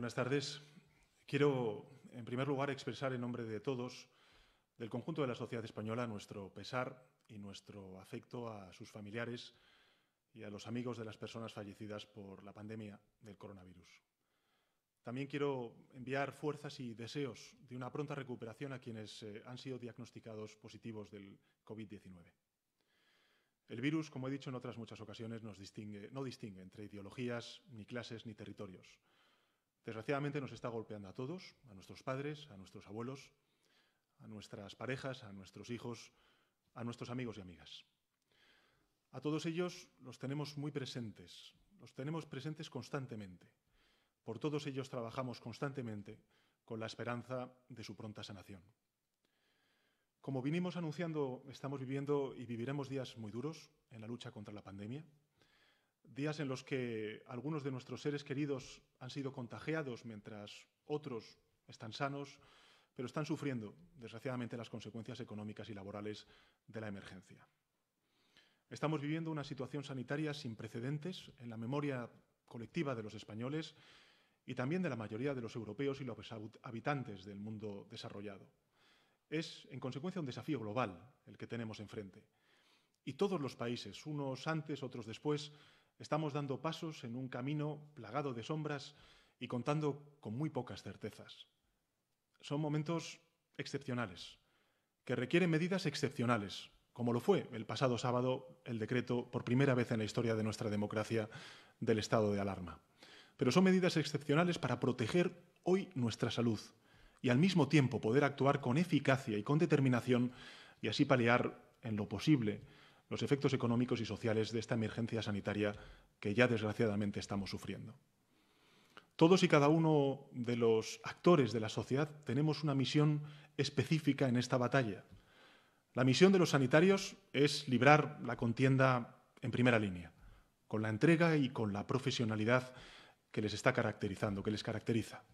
Buenas tardes. Quiero, en primer lugar, expresar en nombre de todos, del conjunto de la sociedad española, nuestro pesar y nuestro afecto a sus familiares y a los amigos de las personas fallecidas por la pandemia del coronavirus. También quiero enviar fuerzas y deseos de una pronta recuperación a quienes eh, han sido diagnosticados positivos del COVID-19. El virus, como he dicho en otras muchas ocasiones, no distingue entre ideologías, ni clases, ni territorios desgraciadamente nos está golpeando a todos, a nuestros padres, a nuestros abuelos, a nuestras parejas, a nuestros hijos, a nuestros amigos y amigas. A todos ellos los tenemos muy presentes, los tenemos presentes constantemente. Por todos ellos trabajamos constantemente con la esperanza de su pronta sanación. Como vinimos anunciando, estamos viviendo y viviremos días muy duros en la lucha contra la pandemia días en los que algunos de nuestros seres queridos han sido contagiados mientras otros están sanos, pero están sufriendo, desgraciadamente, las consecuencias económicas y laborales de la emergencia. Estamos viviendo una situación sanitaria sin precedentes en la memoria colectiva de los españoles y también de la mayoría de los europeos y los habitantes del mundo desarrollado. Es, en consecuencia, un desafío global el que tenemos enfrente. Y todos los países, unos antes, otros después, Estamos dando pasos en un camino plagado de sombras y contando con muy pocas certezas. Son momentos excepcionales, que requieren medidas excepcionales, como lo fue el pasado sábado el decreto, por primera vez en la historia de nuestra democracia, del estado de alarma. Pero son medidas excepcionales para proteger hoy nuestra salud y al mismo tiempo poder actuar con eficacia y con determinación y así paliar en lo posible los efectos económicos y sociales de esta emergencia sanitaria que ya desgraciadamente estamos sufriendo. Todos y cada uno de los actores de la sociedad tenemos una misión específica en esta batalla. La misión de los sanitarios es librar la contienda en primera línea, con la entrega y con la profesionalidad que les está caracterizando, que les caracteriza.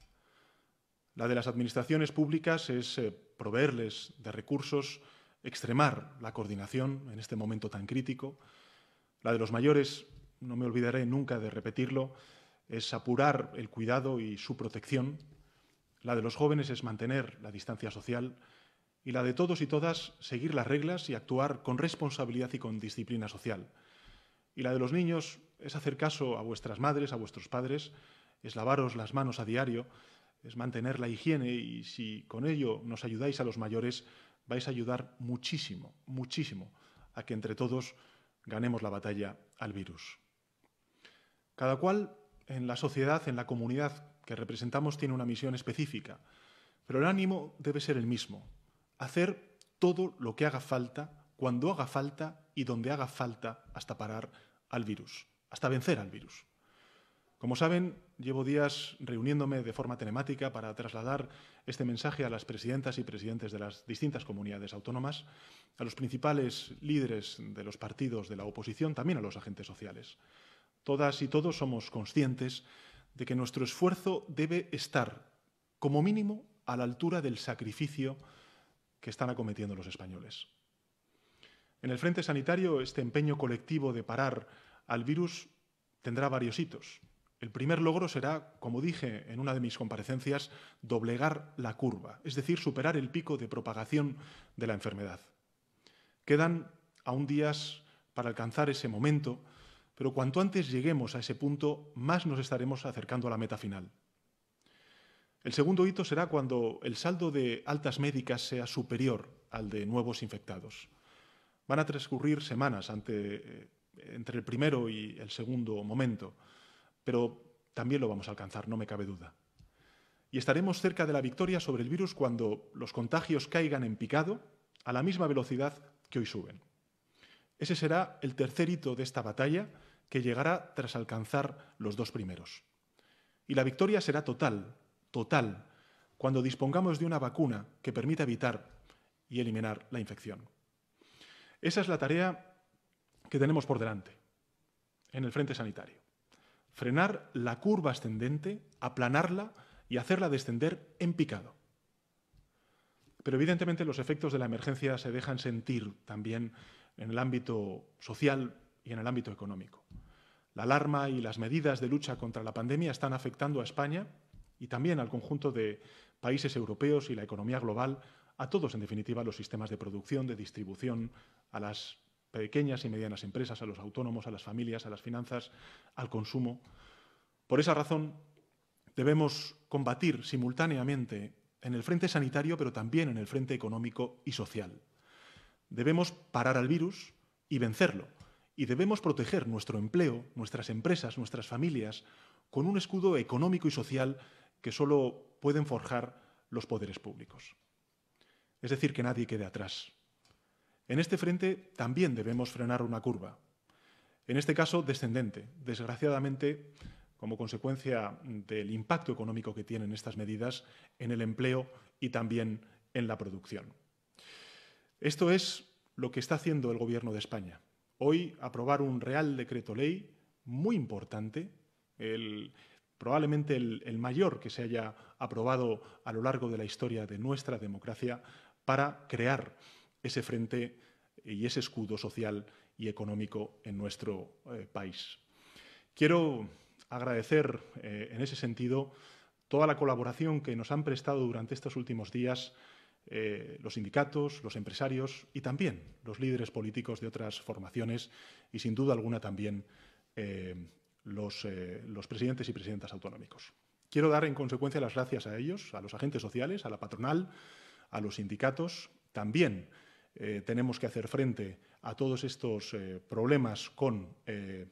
La de las administraciones públicas es eh, proveerles de recursos extremar la coordinación en este momento tan crítico. La de los mayores, no me olvidaré nunca de repetirlo, es apurar el cuidado y su protección. La de los jóvenes es mantener la distancia social y la de todos y todas seguir las reglas y actuar con responsabilidad y con disciplina social. Y la de los niños es hacer caso a vuestras madres, a vuestros padres, es lavaros las manos a diario, es mantener la higiene y si con ello nos ayudáis a los mayores, vais a ayudar muchísimo, muchísimo a que entre todos ganemos la batalla al virus. Cada cual en la sociedad, en la comunidad que representamos, tiene una misión específica, pero el ánimo debe ser el mismo, hacer todo lo que haga falta, cuando haga falta y donde haga falta hasta parar al virus, hasta vencer al virus. Como saben, Llevo días reuniéndome de forma telemática para trasladar este mensaje a las presidentas y presidentes de las distintas comunidades autónomas, a los principales líderes de los partidos de la oposición, también a los agentes sociales. Todas y todos somos conscientes de que nuestro esfuerzo debe estar, como mínimo, a la altura del sacrificio que están acometiendo los españoles. En el frente sanitario, este empeño colectivo de parar al virus tendrá varios hitos. El primer logro será, como dije en una de mis comparecencias, doblegar la curva, es decir, superar el pico de propagación de la enfermedad. Quedan aún días para alcanzar ese momento, pero cuanto antes lleguemos a ese punto, más nos estaremos acercando a la meta final. El segundo hito será cuando el saldo de altas médicas sea superior al de nuevos infectados. Van a transcurrir semanas eh, entre el primero y el segundo momento pero también lo vamos a alcanzar, no me cabe duda. Y estaremos cerca de la victoria sobre el virus cuando los contagios caigan en picado a la misma velocidad que hoy suben. Ese será el tercer hito de esta batalla que llegará tras alcanzar los dos primeros. Y la victoria será total, total, cuando dispongamos de una vacuna que permita evitar y eliminar la infección. Esa es la tarea que tenemos por delante en el frente sanitario frenar la curva ascendente, aplanarla y hacerla descender en picado. Pero evidentemente los efectos de la emergencia se dejan sentir también en el ámbito social y en el ámbito económico. La alarma y las medidas de lucha contra la pandemia están afectando a España y también al conjunto de países europeos y la economía global, a todos en definitiva los sistemas de producción, de distribución, a las pequeñas y medianas empresas, a los autónomos, a las familias, a las finanzas, al consumo. Por esa razón, debemos combatir simultáneamente en el frente sanitario, pero también en el frente económico y social. Debemos parar al virus y vencerlo. Y debemos proteger nuestro empleo, nuestras empresas, nuestras familias, con un escudo económico y social que solo pueden forjar los poderes públicos. Es decir, que nadie quede atrás. En este frente también debemos frenar una curva, en este caso descendente. Desgraciadamente, como consecuencia del impacto económico que tienen estas medidas en el empleo y también en la producción. Esto es lo que está haciendo el Gobierno de España. Hoy aprobar un Real Decreto Ley muy importante, probablemente el mayor que se haya aprobado a lo largo de la historia de nuestra democracia, para crear ese frente y ese escudo social y económico en nuestro eh, país. Quiero agradecer eh, en ese sentido toda la colaboración que nos han prestado durante estos últimos días eh, los sindicatos, los empresarios y también los líderes políticos de otras formaciones y sin duda alguna también los, presidentes y presidentas autonómicos. Quiero dar en consecuencia las gracias a ellos, a los agentes sociales, a la patronal, a los sindicatos, también eh, tenemos que hacer frente a todos estos eh, problemas con eh,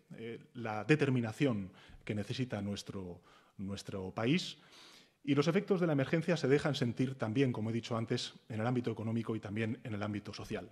la determinación que necesita nuestro, nuestro país. Y los efectos de la emergencia se dejan sentir también, como he dicho antes, en el ámbito económico y también en el ámbito social.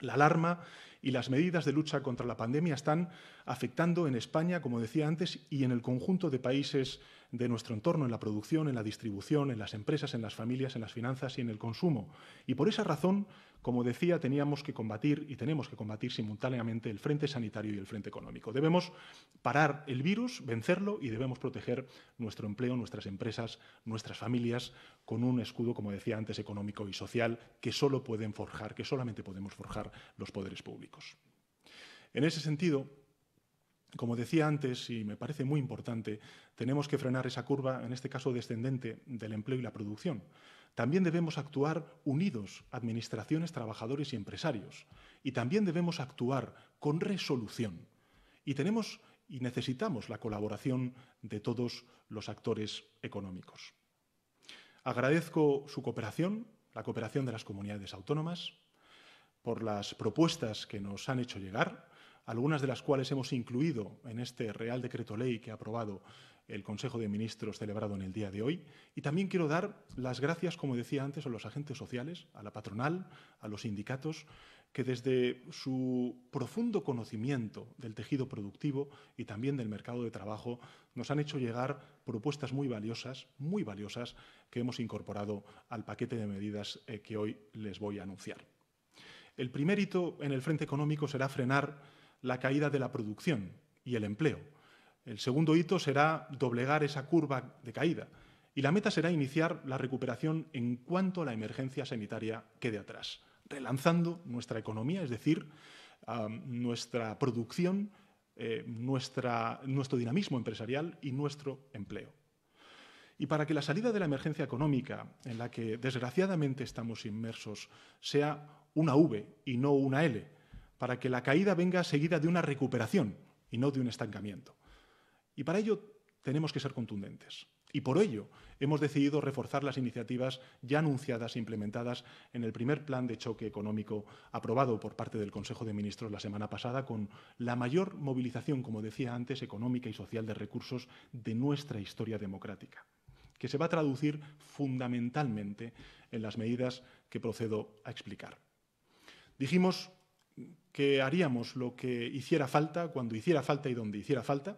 La alarma y las medidas de lucha contra la pandemia están afectando en España, como decía antes, y en el conjunto de países de nuestro entorno, en la producción, en la distribución, en las empresas, en las familias, en las finanzas y en el consumo. Y por esa razón como decía, teníamos que combatir y tenemos que combatir simultáneamente el frente sanitario y el frente económico. Debemos parar el virus, vencerlo y debemos proteger nuestro empleo, nuestras empresas, nuestras familias con un escudo, como decía antes, económico y social que solo pueden forjar, que solamente podemos forjar los poderes públicos. En ese sentido, como decía antes, y me parece muy importante, tenemos que frenar esa curva, en este caso descendente, del empleo y la producción. También debemos actuar unidos, administraciones, trabajadores y empresarios. Y también debemos actuar con resolución. Y tenemos y necesitamos la colaboración de todos los actores económicos. Agradezco su cooperación, la cooperación de las comunidades autónomas, por las propuestas que nos han hecho llegar, algunas de las cuales hemos incluido en este Real Decreto Ley que ha aprobado el Consejo de Ministros celebrado en el día de hoy. Y también quiero dar las gracias, como decía antes, a los agentes sociales, a la patronal, a los sindicatos, que desde su profundo conocimiento del tejido productivo y también del mercado de trabajo nos han hecho llegar propuestas muy valiosas, muy valiosas, que hemos incorporado al paquete de medidas eh, que hoy les voy a anunciar. El primer hito en el frente económico será frenar la caída de la producción y el empleo el segundo hito será doblegar esa curva de caída y la meta será iniciar la recuperación en cuanto la emergencia sanitaria quede atrás, relanzando nuestra economía, es decir, nuestra producción, eh, nuestro dinamismo empresarial y nuestro empleo. Y para que la salida de la emergencia económica, en la que desgraciadamente estamos inmersos, sea una V y no una L, para que la caída venga seguida de una recuperación y no de un estancamiento. Y para ello tenemos que ser contundentes. Y por ello hemos decidido reforzar las iniciativas ya anunciadas e implementadas en el primer plan de choque económico aprobado por parte del Consejo de Ministros la semana pasada con la mayor movilización, como decía antes, económica y social de recursos de nuestra historia democrática, que se va a traducir fundamentalmente en las medidas que procedo a explicar. Dijimos que haríamos lo que hiciera falta, cuando hiciera falta y donde hiciera falta,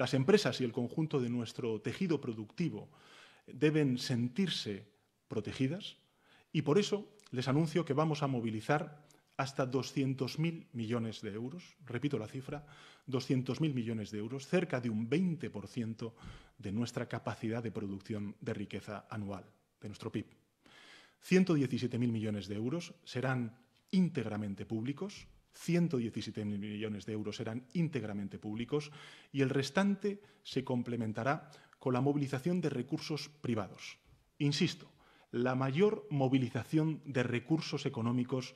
las empresas y el conjunto de nuestro tejido productivo deben sentirse protegidas y por eso les anuncio que vamos a movilizar hasta 200.000 millones de euros, repito la cifra, 200.000 millones de euros, cerca de un 20% de nuestra capacidad de producción de riqueza anual, de nuestro PIB. 117.000 millones de euros serán íntegramente públicos, 117.000 millones de euros serán íntegramente públicos y el restante se complementará con la movilización de recursos privados. Insisto, la mayor movilización de recursos económicos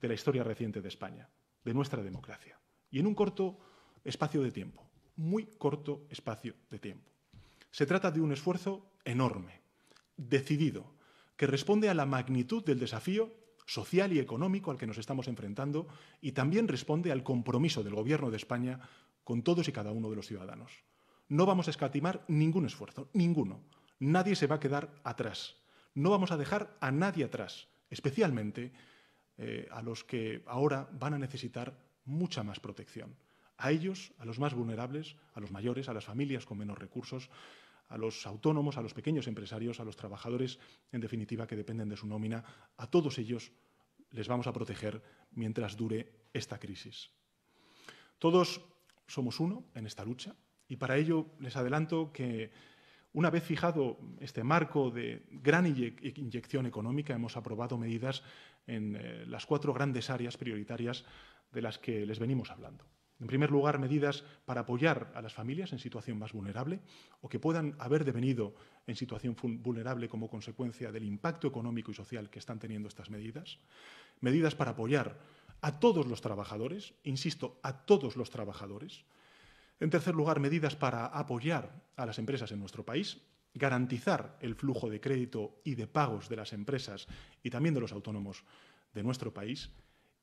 de la historia reciente de España, de nuestra democracia, y en un corto espacio de tiempo, muy corto espacio de tiempo. Se trata de un esfuerzo enorme, decidido, que responde a la magnitud del desafío social y económico al que nos estamos enfrentando y también responde al compromiso del Gobierno de España con todos y cada uno de los ciudadanos. No vamos a escatimar ningún esfuerzo, ninguno. Nadie se va a quedar atrás. No vamos a dejar a nadie atrás, especialmente eh, a los que ahora van a necesitar mucha más protección. A ellos, a los más vulnerables, a los mayores, a las familias con menos recursos, a los autónomos, a los pequeños empresarios, a los trabajadores, en definitiva, que dependen de su nómina, a todos ellos les vamos a proteger mientras dure esta crisis. Todos somos uno en esta lucha y para ello les adelanto que una vez fijado este marco de gran inyección económica, hemos aprobado medidas en eh, las cuatro grandes áreas prioritarias de las que les venimos hablando. En primer lugar, medidas para apoyar a las familias en situación más vulnerable o que puedan haber devenido en situación vulnerable como consecuencia del impacto económico y social que están teniendo estas medidas. Medidas para apoyar a todos los trabajadores, insisto, a todos los trabajadores. En tercer lugar, medidas para apoyar a las empresas en nuestro país, garantizar el flujo de crédito y de pagos de las empresas y también de los autónomos de nuestro país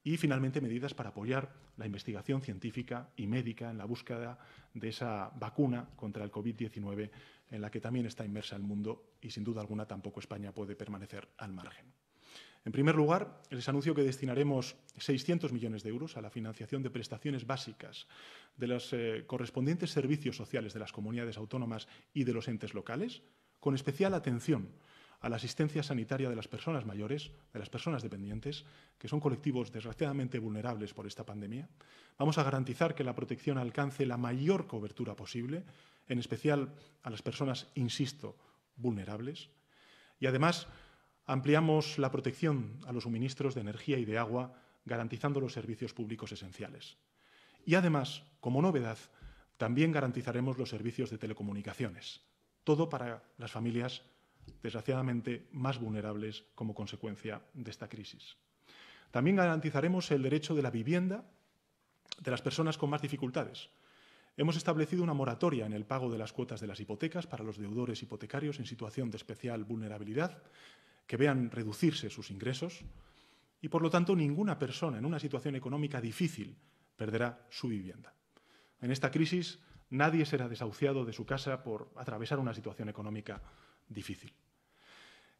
y finalmente medidas para apoyar la investigación científica y médica en la búsqueda de esa vacuna contra el COVID-19 en la que también está inmersa el mundo y sin duda alguna tampoco España puede permanecer al margen. En primer lugar, les anuncio que destinaremos 600 millones de euros a la financiación de prestaciones básicas de los eh, correspondientes servicios sociales de las comunidades autónomas y de los entes locales, con especial atención a la asistencia sanitaria de las personas mayores, de las personas dependientes, que son colectivos desgraciadamente vulnerables por esta pandemia. Vamos a garantizar que la protección alcance la mayor cobertura posible, en especial a las personas, insisto, vulnerables. Y además ampliamos la protección a los suministros de energía y de agua, garantizando los servicios públicos esenciales. Y además, como novedad, también garantizaremos los servicios de telecomunicaciones, todo para las familias desgraciadamente, más vulnerables como consecuencia de esta crisis. También garantizaremos el derecho de la vivienda de las personas con más dificultades. Hemos establecido una moratoria en el pago de las cuotas de las hipotecas para los deudores hipotecarios en situación de especial vulnerabilidad, que vean reducirse sus ingresos y, por lo tanto, ninguna persona en una situación económica difícil perderá su vivienda. En esta crisis, nadie será desahuciado de su casa por atravesar una situación económica difícil.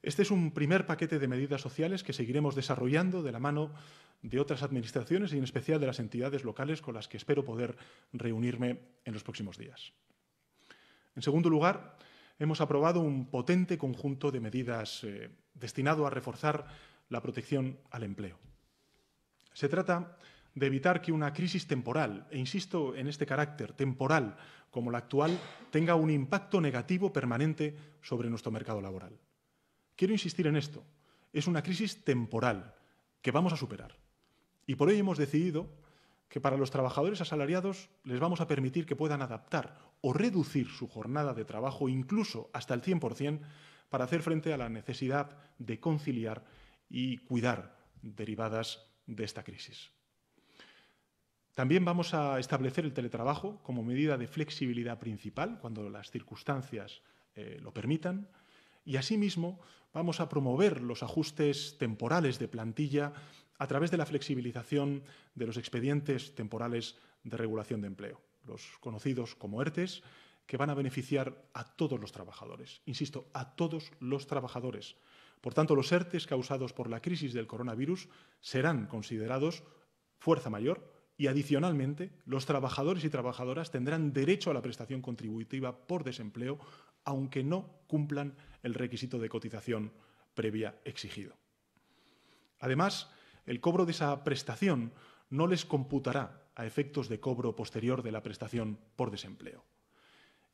Este es un primer paquete de medidas sociales que seguiremos desarrollando de la mano de otras administraciones y en especial de las entidades locales con las que espero poder reunirme en los próximos días. En segundo lugar, hemos aprobado un potente conjunto de medidas eh, destinado a reforzar la protección al empleo. Se trata de evitar que una crisis temporal, e insisto en este carácter temporal como la actual, tenga un impacto negativo permanente sobre nuestro mercado laboral. Quiero insistir en esto. Es una crisis temporal que vamos a superar. Y por ello hemos decidido que para los trabajadores asalariados les vamos a permitir que puedan adaptar o reducir su jornada de trabajo incluso hasta el 100% para hacer frente a la necesidad de conciliar y cuidar derivadas de esta crisis. También vamos a establecer el teletrabajo como medida de flexibilidad principal cuando las circunstancias eh, lo permitan. Y asimismo vamos a promover los ajustes temporales de plantilla a través de la flexibilización de los expedientes temporales de regulación de empleo, los conocidos como ERTES, que van a beneficiar a todos los trabajadores. Insisto, a todos los trabajadores. Por tanto, los ERTES causados por la crisis del coronavirus serán considerados fuerza mayor y adicionalmente los trabajadores y trabajadoras tendrán derecho a la prestación contributiva por desempleo aunque no cumplan el requisito de cotización previa exigido. Además, el cobro de esa prestación no les computará a efectos de cobro posterior de la prestación por desempleo.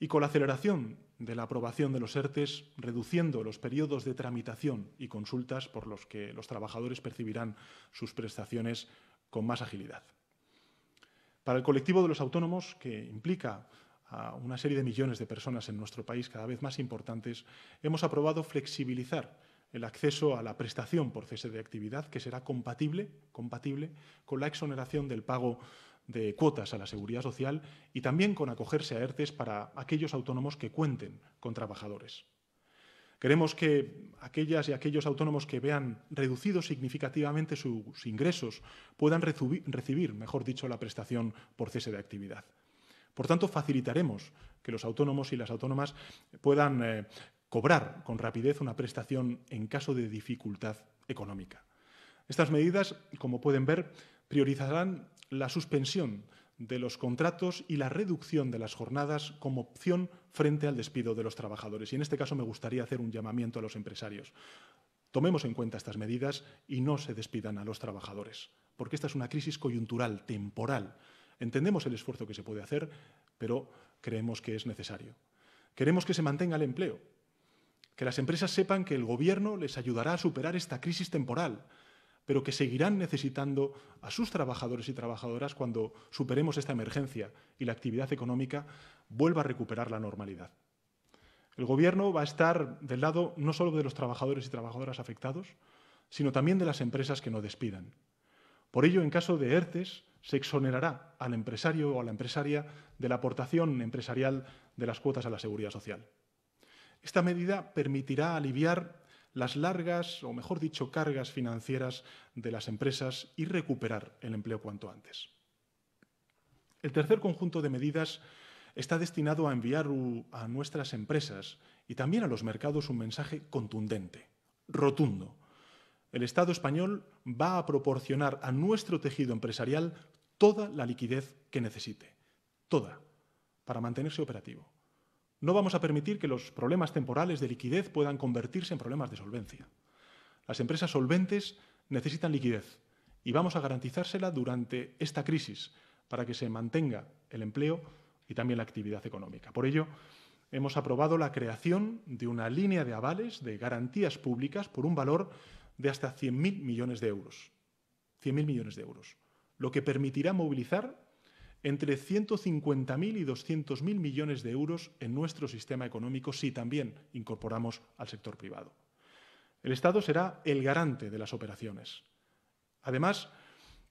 Y con la aceleración de la aprobación de los ERTES, reduciendo los periodos de tramitación y consultas por los que los trabajadores percibirán sus prestaciones con más agilidad. Para el colectivo de los autónomos, que implica a una serie de millones de personas en nuestro país cada vez más importantes, hemos aprobado flexibilizar el acceso a la prestación por cese de actividad, que será compatible, compatible con la exoneración del pago de cuotas a la seguridad social y también con acogerse a ERTES para aquellos autónomos que cuenten con trabajadores. Queremos que aquellas y aquellos autónomos que vean reducidos significativamente sus ingresos puedan recibir, mejor dicho, la prestación por cese de actividad. Por tanto, facilitaremos que los autónomos y las autónomas puedan eh, cobrar con rapidez una prestación en caso de dificultad económica. Estas medidas, como pueden ver, priorizarán la suspensión de los contratos y la reducción de las jornadas como opción frente al despido de los trabajadores. Y en este caso me gustaría hacer un llamamiento a los empresarios. Tomemos en cuenta estas medidas y no se despidan a los trabajadores, porque esta es una crisis coyuntural, temporal. Entendemos el esfuerzo que se puede hacer, pero creemos que es necesario. Queremos que se mantenga el empleo, que las empresas sepan que el Gobierno les ayudará a superar esta crisis temporal, pero que seguirán necesitando a sus trabajadores y trabajadoras cuando superemos esta emergencia y la actividad económica vuelva a recuperar la normalidad. El Gobierno va a estar del lado no solo de los trabajadores y trabajadoras afectados, sino también de las empresas que no despidan. Por ello, en caso de ERTES, se exonerará al empresario o a la empresaria de la aportación empresarial de las cuotas a la seguridad social. Esta medida permitirá aliviar las largas, o mejor dicho, cargas financieras de las empresas y recuperar el empleo cuanto antes. El tercer conjunto de medidas está destinado a enviar a nuestras empresas y también a los mercados un mensaje contundente, rotundo. El Estado español va a proporcionar a nuestro tejido empresarial toda la liquidez que necesite, toda, para mantenerse operativo. No vamos a permitir que los problemas temporales de liquidez puedan convertirse en problemas de solvencia. Las empresas solventes necesitan liquidez y vamos a garantizársela durante esta crisis para que se mantenga el empleo y también la actividad económica. Por ello, hemos aprobado la creación de una línea de avales de garantías públicas por un valor de hasta 100.000 millones de euros. 100.000 millones de euros, lo que permitirá movilizar entre 150.000 y 200.000 millones de euros en nuestro sistema económico si también incorporamos al sector privado. El Estado será el garante de las operaciones. Además,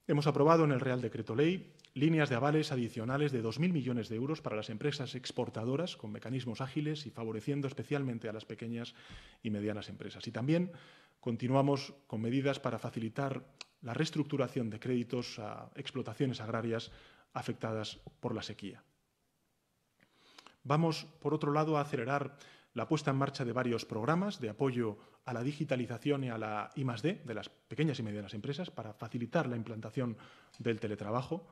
hemos aprobado en el Real Decreto Ley líneas de avales adicionales de 2.000 millones de euros para las empresas exportadoras con mecanismos ágiles y favoreciendo especialmente a las pequeñas y medianas empresas. Y también continuamos con medidas para facilitar la reestructuración de créditos a explotaciones agrarias afectadas por la sequía. Vamos, por otro lado, a acelerar la puesta en marcha de varios programas de apoyo a la digitalización y a la I+D de las pequeñas y medianas empresas para facilitar la implantación del teletrabajo.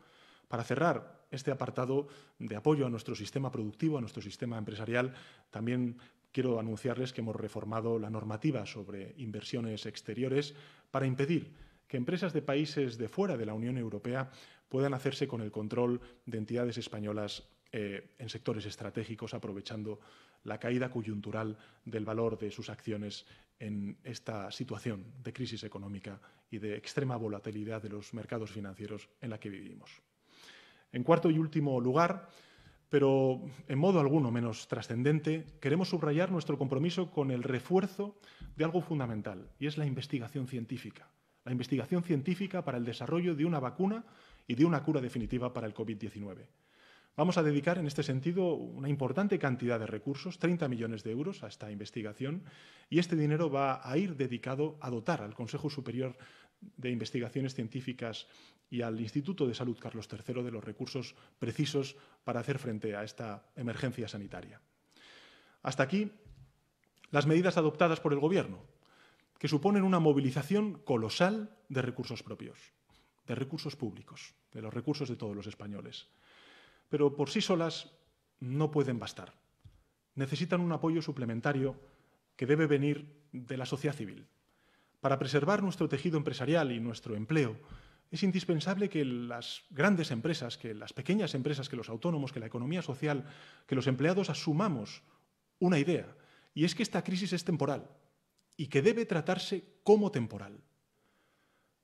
Para cerrar este apartado de apoyo a nuestro sistema productivo, a nuestro sistema empresarial, también quiero anunciarles que hemos reformado la normativa sobre inversiones exteriores para impedir que empresas de países de fuera de la Unión Europea puedan hacerse con el control de entidades españolas eh, en sectores estratégicos, aprovechando la caída coyuntural del valor de sus acciones en esta situación de crisis económica y de extrema volatilidad de los mercados financieros en la que vivimos. En cuarto y último lugar, pero en modo alguno menos trascendente, queremos subrayar nuestro compromiso con el refuerzo de algo fundamental, y es la investigación científica. La investigación científica para el desarrollo de una vacuna y de una cura definitiva para el COVID-19. Vamos a dedicar en este sentido una importante cantidad de recursos, 30 millones de euros, a esta investigación y este dinero va a ir dedicado a dotar al Consejo Superior de Investigaciones Científicas y al Instituto de Salud Carlos III de los recursos precisos para hacer frente a esta emergencia sanitaria. Hasta aquí las medidas adoptadas por el Gobierno, que suponen una movilización colosal de recursos propios de recursos públicos, de los recursos de todos los españoles. Pero por sí solas no pueden bastar. Necesitan un apoyo suplementario que debe venir de la sociedad civil. Para preservar nuestro tejido empresarial y nuestro empleo, es indispensable que las grandes empresas, que las pequeñas empresas, que los autónomos, que la economía social, que los empleados asumamos una idea, y es que esta crisis es temporal y que debe tratarse como temporal.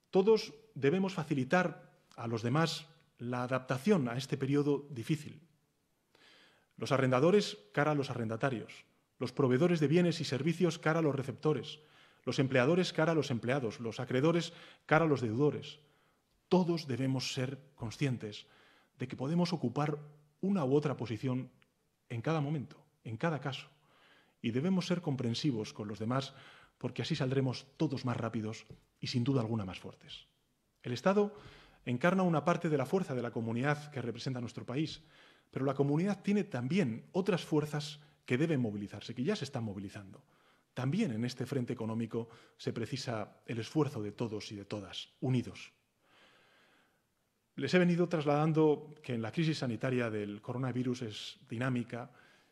Todos debemos facilitar a los demás la adaptación a este periodo difícil. Los arrendadores cara a los arrendatarios, los proveedores de bienes y servicios cara a los receptores, los empleadores cara a los empleados, los acreedores cara a los deudores. Todos debemos ser conscientes de que podemos ocupar una u otra posición en cada momento, en cada caso, y debemos ser comprensivos con los demás porque así saldremos todos más rápidos y sin duda alguna más fuertes. El Estado encarna una parte de la fuerza de la comunidad que representa nuestro país, pero la comunidad tiene también otras fuerzas que deben movilizarse, que ya se están movilizando. También en este frente económico se precisa el esfuerzo de todos y de todas, unidos. Les he venido trasladando que en la crisis sanitaria del coronavirus es dinámica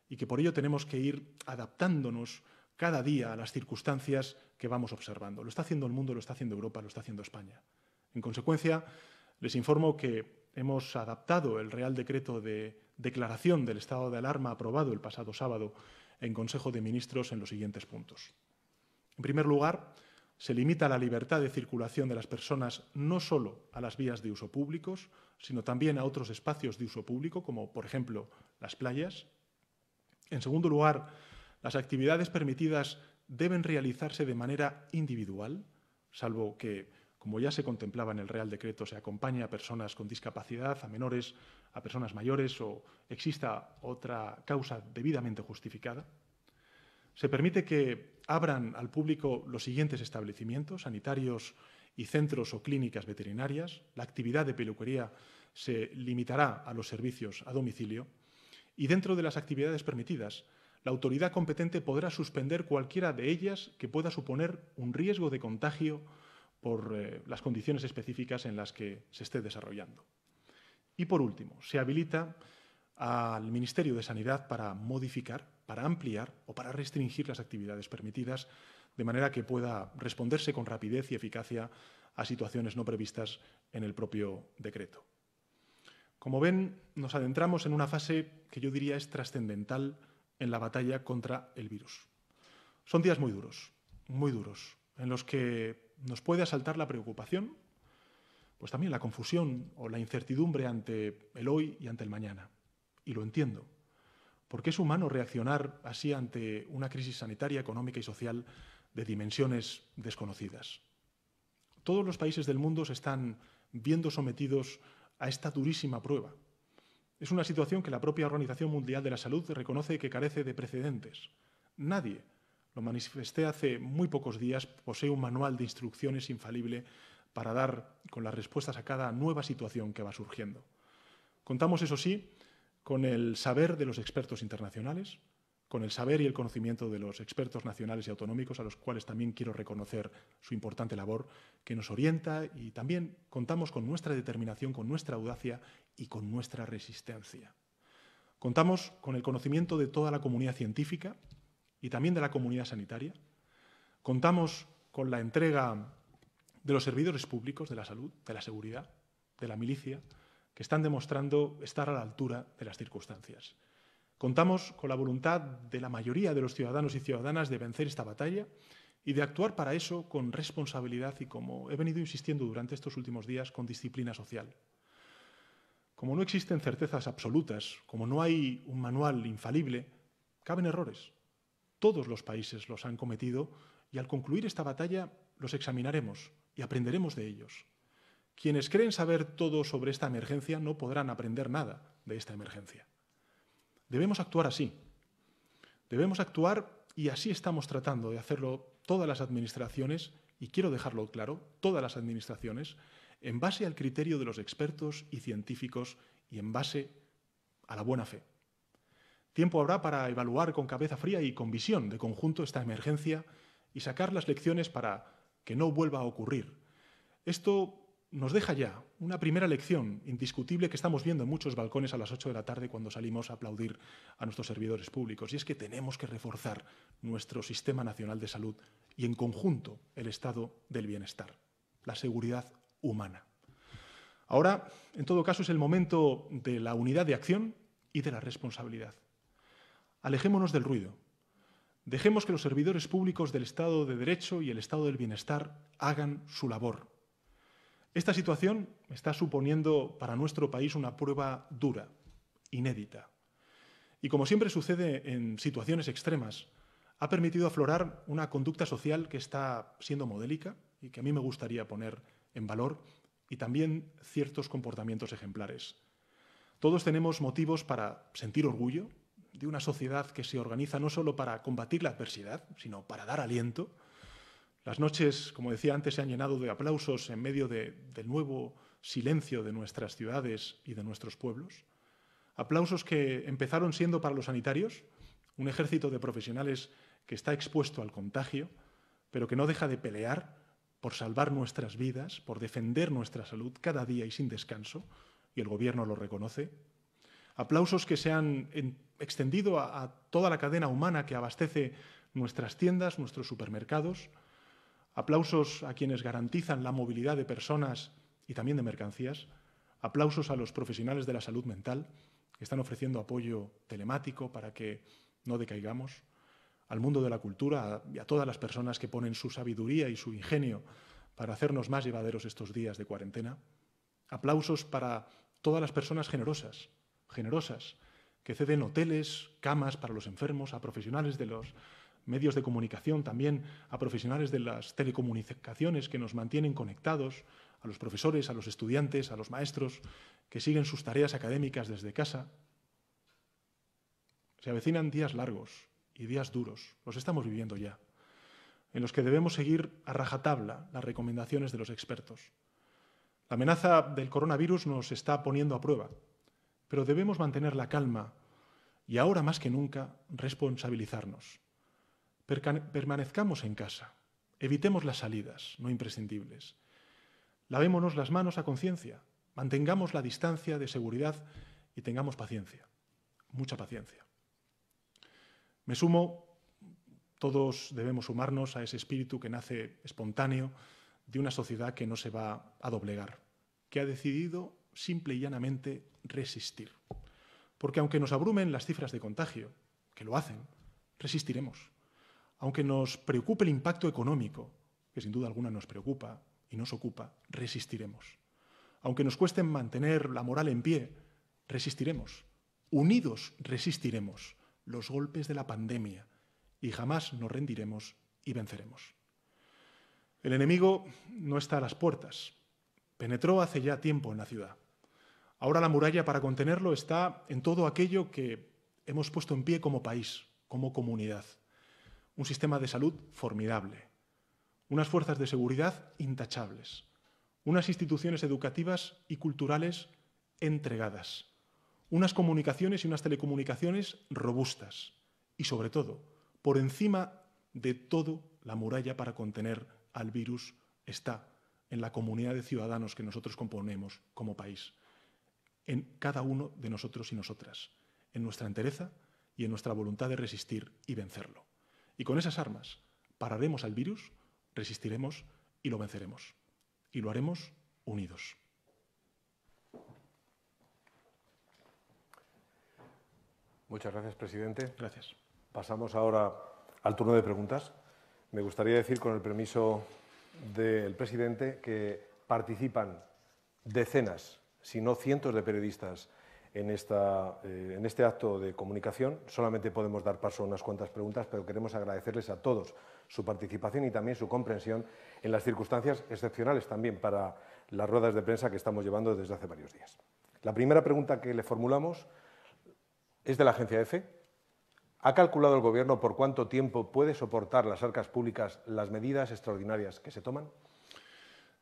y que por ello tenemos que ir adaptándonos cada día a las circunstancias que vamos observando. Lo está haciendo el mundo, lo está haciendo Europa, lo está haciendo España. En consecuencia, les informo que hemos adaptado el Real Decreto de Declaración del Estado de Alarma aprobado el pasado sábado en Consejo de Ministros en los siguientes puntos. En primer lugar, se limita la libertad de circulación de las personas no solo a las vías de uso públicos, sino también a otros espacios de uso público, como por ejemplo las playas. En segundo lugar, las actividades permitidas deben realizarse de manera individual, salvo que como ya se contemplaba en el Real Decreto, se acompaña a personas con discapacidad, a menores, a personas mayores o exista otra causa debidamente justificada. Se permite que abran al público los siguientes establecimientos sanitarios y centros o clínicas veterinarias. La actividad de peluquería se limitará a los servicios a domicilio. Y dentro de las actividades permitidas, la autoridad competente podrá suspender cualquiera de ellas que pueda suponer un riesgo de contagio por eh, las condiciones específicas en las que se esté desarrollando. Y por último, se habilita al Ministerio de Sanidad para modificar, para ampliar o para restringir las actividades permitidas de manera que pueda responderse con rapidez y eficacia a situaciones no previstas en el propio decreto. Como ven, nos adentramos en una fase que yo diría es trascendental en la batalla contra el virus. Son días muy duros, muy duros, en los que nos puede asaltar la preocupación, pues también la confusión o la incertidumbre ante el hoy y ante el mañana. Y lo entiendo, porque es humano reaccionar así ante una crisis sanitaria, económica y social de dimensiones desconocidas. Todos los países del mundo se están viendo sometidos a esta durísima prueba. Es una situación que la propia Organización Mundial de la Salud reconoce que carece de precedentes. Nadie manifesté hace muy pocos días, posee un manual de instrucciones infalible para dar con las respuestas a cada nueva situación que va surgiendo. Contamos, eso sí, con el saber de los expertos internacionales, con el saber y el conocimiento de los expertos nacionales y autonómicos, a los cuales también quiero reconocer su importante labor, que nos orienta y también contamos con nuestra determinación, con nuestra audacia y con nuestra resistencia. Contamos con el conocimiento de toda la comunidad científica, y también de la comunidad sanitaria. Contamos con la entrega de los servidores públicos de la salud, de la seguridad, de la milicia, que están demostrando estar a la altura de las circunstancias. Contamos con la voluntad de la mayoría de los ciudadanos y ciudadanas de vencer esta batalla y de actuar para eso con responsabilidad y, como he venido insistiendo durante estos últimos días, con disciplina social. Como no existen certezas absolutas, como no hay un manual infalible, caben errores. Todos los países los han cometido y al concluir esta batalla los examinaremos y aprenderemos de ellos. Quienes creen saber todo sobre esta emergencia no podrán aprender nada de esta emergencia. Debemos actuar así. Debemos actuar y así estamos tratando de hacerlo todas las administraciones, y quiero dejarlo claro, todas las administraciones, en base al criterio de los expertos y científicos y en base a la buena fe. Tiempo habrá para evaluar con cabeza fría y con visión de conjunto esta emergencia y sacar las lecciones para que no vuelva a ocurrir. Esto nos deja ya una primera lección indiscutible que estamos viendo en muchos balcones a las 8 de la tarde cuando salimos a aplaudir a nuestros servidores públicos, y es que tenemos que reforzar nuestro sistema nacional de salud y en conjunto el estado del bienestar, la seguridad humana. Ahora, en todo caso, es el momento de la unidad de acción y de la responsabilidad. Alejémonos del ruido. Dejemos que los servidores públicos del Estado de Derecho y el Estado del Bienestar hagan su labor. Esta situación está suponiendo para nuestro país una prueba dura, inédita. Y como siempre sucede en situaciones extremas, ha permitido aflorar una conducta social que está siendo modélica y que a mí me gustaría poner en valor, y también ciertos comportamientos ejemplares. Todos tenemos motivos para sentir orgullo de una sociedad que se organiza no solo para combatir la adversidad, sino para dar aliento. Las noches, como decía antes, se han llenado de aplausos en medio del nuevo silencio de nuestras ciudades y de nuestros pueblos. Aplausos que empezaron siendo para los sanitarios, un ejército de profesionales que está expuesto al contagio, pero que no deja de pelear por salvar nuestras vidas, por defender nuestra salud cada día y sin descanso, y el Gobierno lo reconoce, aplausos que se han extendido a, toda la cadena humana que abastece nuestras tiendas, nuestros supermercados, aplausos a quienes garantizan la movilidad de personas y también de mercancías, aplausos a los profesionales de la salud mental que están ofreciendo apoyo telemático para que no decaigamos, al mundo de la cultura y a todas las personas que ponen su sabiduría y su ingenio para hacernos más llevaderos estos días de cuarentena, aplausos para todas las personas generosas generosas, que ceden hoteles, camas para los enfermos, a profesionales de los medios de comunicación, también a profesionales de las telecomunicaciones que nos mantienen conectados, a los profesores, a los estudiantes, a los maestros que siguen sus tareas académicas desde casa. Se avecinan días largos y días duros, los estamos viviendo ya, en los que debemos seguir a rajatabla las recomendaciones de los expertos. La amenaza del coronavirus nos está poniendo a prueba, pero debemos mantener la calma y ahora más que nunca responsabilizarnos. Permanezcamos en casa, evitemos las salidas no imprescindibles, lavémonos las manos a conciencia, mantengamos la distancia de seguridad y tengamos paciencia, mucha paciencia. Me sumo, todos debemos sumarnos a ese espíritu que nace espontáneo de una sociedad que no se va a doblegar, que ha decidido simple y llanamente resistir. Porque aunque nos abrumen las cifras de contagio, que lo hacen, resistiremos. Aunque nos preocupe el impacto económico, que sin duda alguna nos preocupa y nos ocupa, resistiremos. Aunque nos cueste mantener la moral en pie, resistiremos. Unidos resistiremos los golpes de la pandemia y jamás nos rendiremos y venceremos. El enemigo no está a las puertas, Penetró hace ya tiempo en la ciudad. Ahora la muralla para contenerlo está en todo aquello que hemos puesto en pie como país, como comunidad. Un sistema de salud formidable, unas fuerzas de seguridad intachables, unas instituciones educativas y culturales entregadas, unas comunicaciones y unas telecomunicaciones robustas y, sobre todo, por encima de todo, la muralla para contener al virus está en la comunidad de ciudadanos que nosotros componemos como país, en cada uno de nosotros y nosotras, en nuestra entereza y en nuestra voluntad de resistir y vencerlo. Y con esas armas pararemos al virus, resistiremos y lo venceremos. Y lo haremos unidos. Muchas gracias, presidente. Gracias. Pasamos ahora al turno de preguntas. Me gustaría decir, con el permiso del presidente que participan decenas, si no cientos de periodistas eh, en, este acto de comunicación. Solamente podemos dar paso a unas cuantas preguntas, pero queremos agradecerles a todos su participación y también su comprensión en las circunstancias excepcionales también para las ruedas de prensa que estamos llevando desde hace varios días. La primera pregunta que le formulamos es de la agencia EFE ¿Ha calculado el Gobierno por cuánto tiempo puede soportar las arcas públicas las medidas extraordinarias que se toman?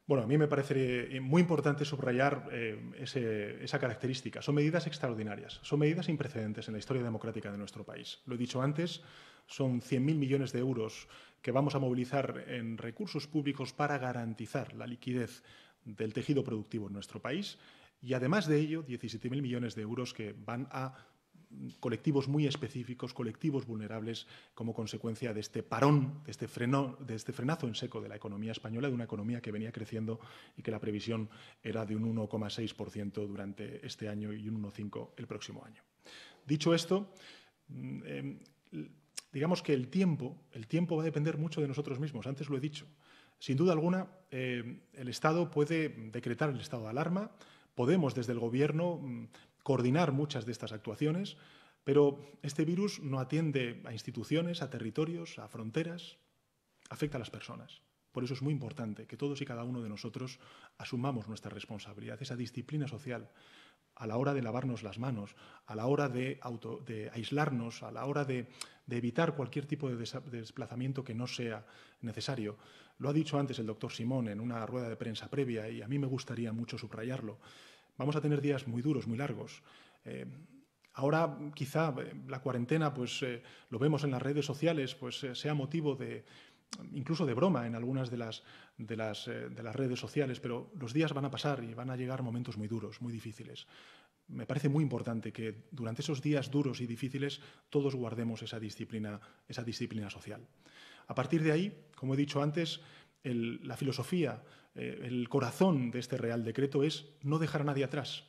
Bueno, a mí me parece muy importante subrayar eh, esa característica. Son medidas extraordinarias, son medidas sin precedentes en la historia democrática de nuestro país. Lo he dicho antes, son 100.000 millones de euros que vamos a movilizar en recursos públicos para garantizar la liquidez del tejido productivo en nuestro país y además de ello 17.000 millones de euros que van a colectivos muy específicos, colectivos vulnerables, como consecuencia de este parón, de este, freno, de este frenazo en seco de la economía española, de una economía que venía creciendo y que la previsión era de un 1,6% durante este año y un 1,5% el próximo año. Dicho esto, mm, em, digamos que el tiempo, el tiempo va a depender mucho de nosotros mismos, antes lo he dicho. Sin duda alguna, eh, el Estado puede decretar el estado de alarma, podemos desde el Gobierno mm, coordinar muchas de estas actuaciones, pero este virus no atiende a instituciones, a territorios, a fronteras, afecta a las personas. Por eso es muy importante que todos y cada uno de nosotros asumamos nuestra responsabilidad, esa disciplina social, a la hora de lavarnos las manos, a la hora de, aislarnos, a la hora de evitar cualquier tipo de desplazamiento que no sea necesario. Lo ha dicho antes el doctor Simón en una rueda de prensa previa y a mí me gustaría mucho subrayarlo vamos a tener días muy duros, muy largos. Eh, ahora quizá eh, la cuarentena, pues eh, lo vemos en las redes sociales, pues sea motivo de incluso de broma en algunas de las, de, las, de las redes sociales, pero los días van a pasar y van a llegar momentos muy duros, muy difíciles. Me parece muy importante que durante esos días duros y difíciles todos guardemos esa disciplina, esa disciplina social. A partir de ahí, como he dicho antes, la filosofía eh, el corazón de este Real Decreto es no dejar a nadie atrás.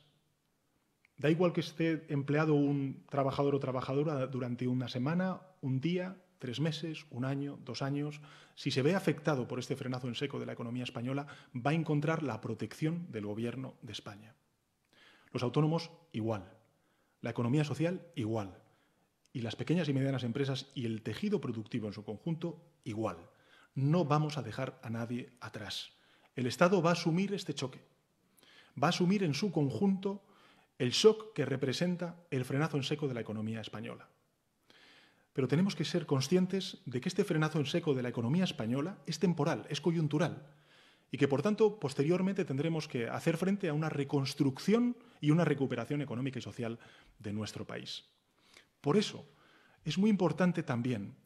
Da igual que esté empleado un trabajador o trabajadora durante una semana, un día, tres meses, un año, dos años, si se ve afectado por este frenazo en seco de la economía española, va a encontrar la protección del Gobierno de España. Los autónomos igual, la economía social igual, y las pequeñas y medianas empresas y el tejido productivo en su conjunto igual. No vamos a dejar a nadie atrás. El Estado va a asumir este choque, va a asumir en su conjunto el shock que representa el frenazo en seco de la economía española. Pero tenemos que ser conscientes de que este frenazo en seco de la economía española es temporal, es coyuntural, y que por tanto posteriormente tendremos que hacer frente a una reconstrucción y una recuperación económica y social de nuestro país. Por eso es muy importante también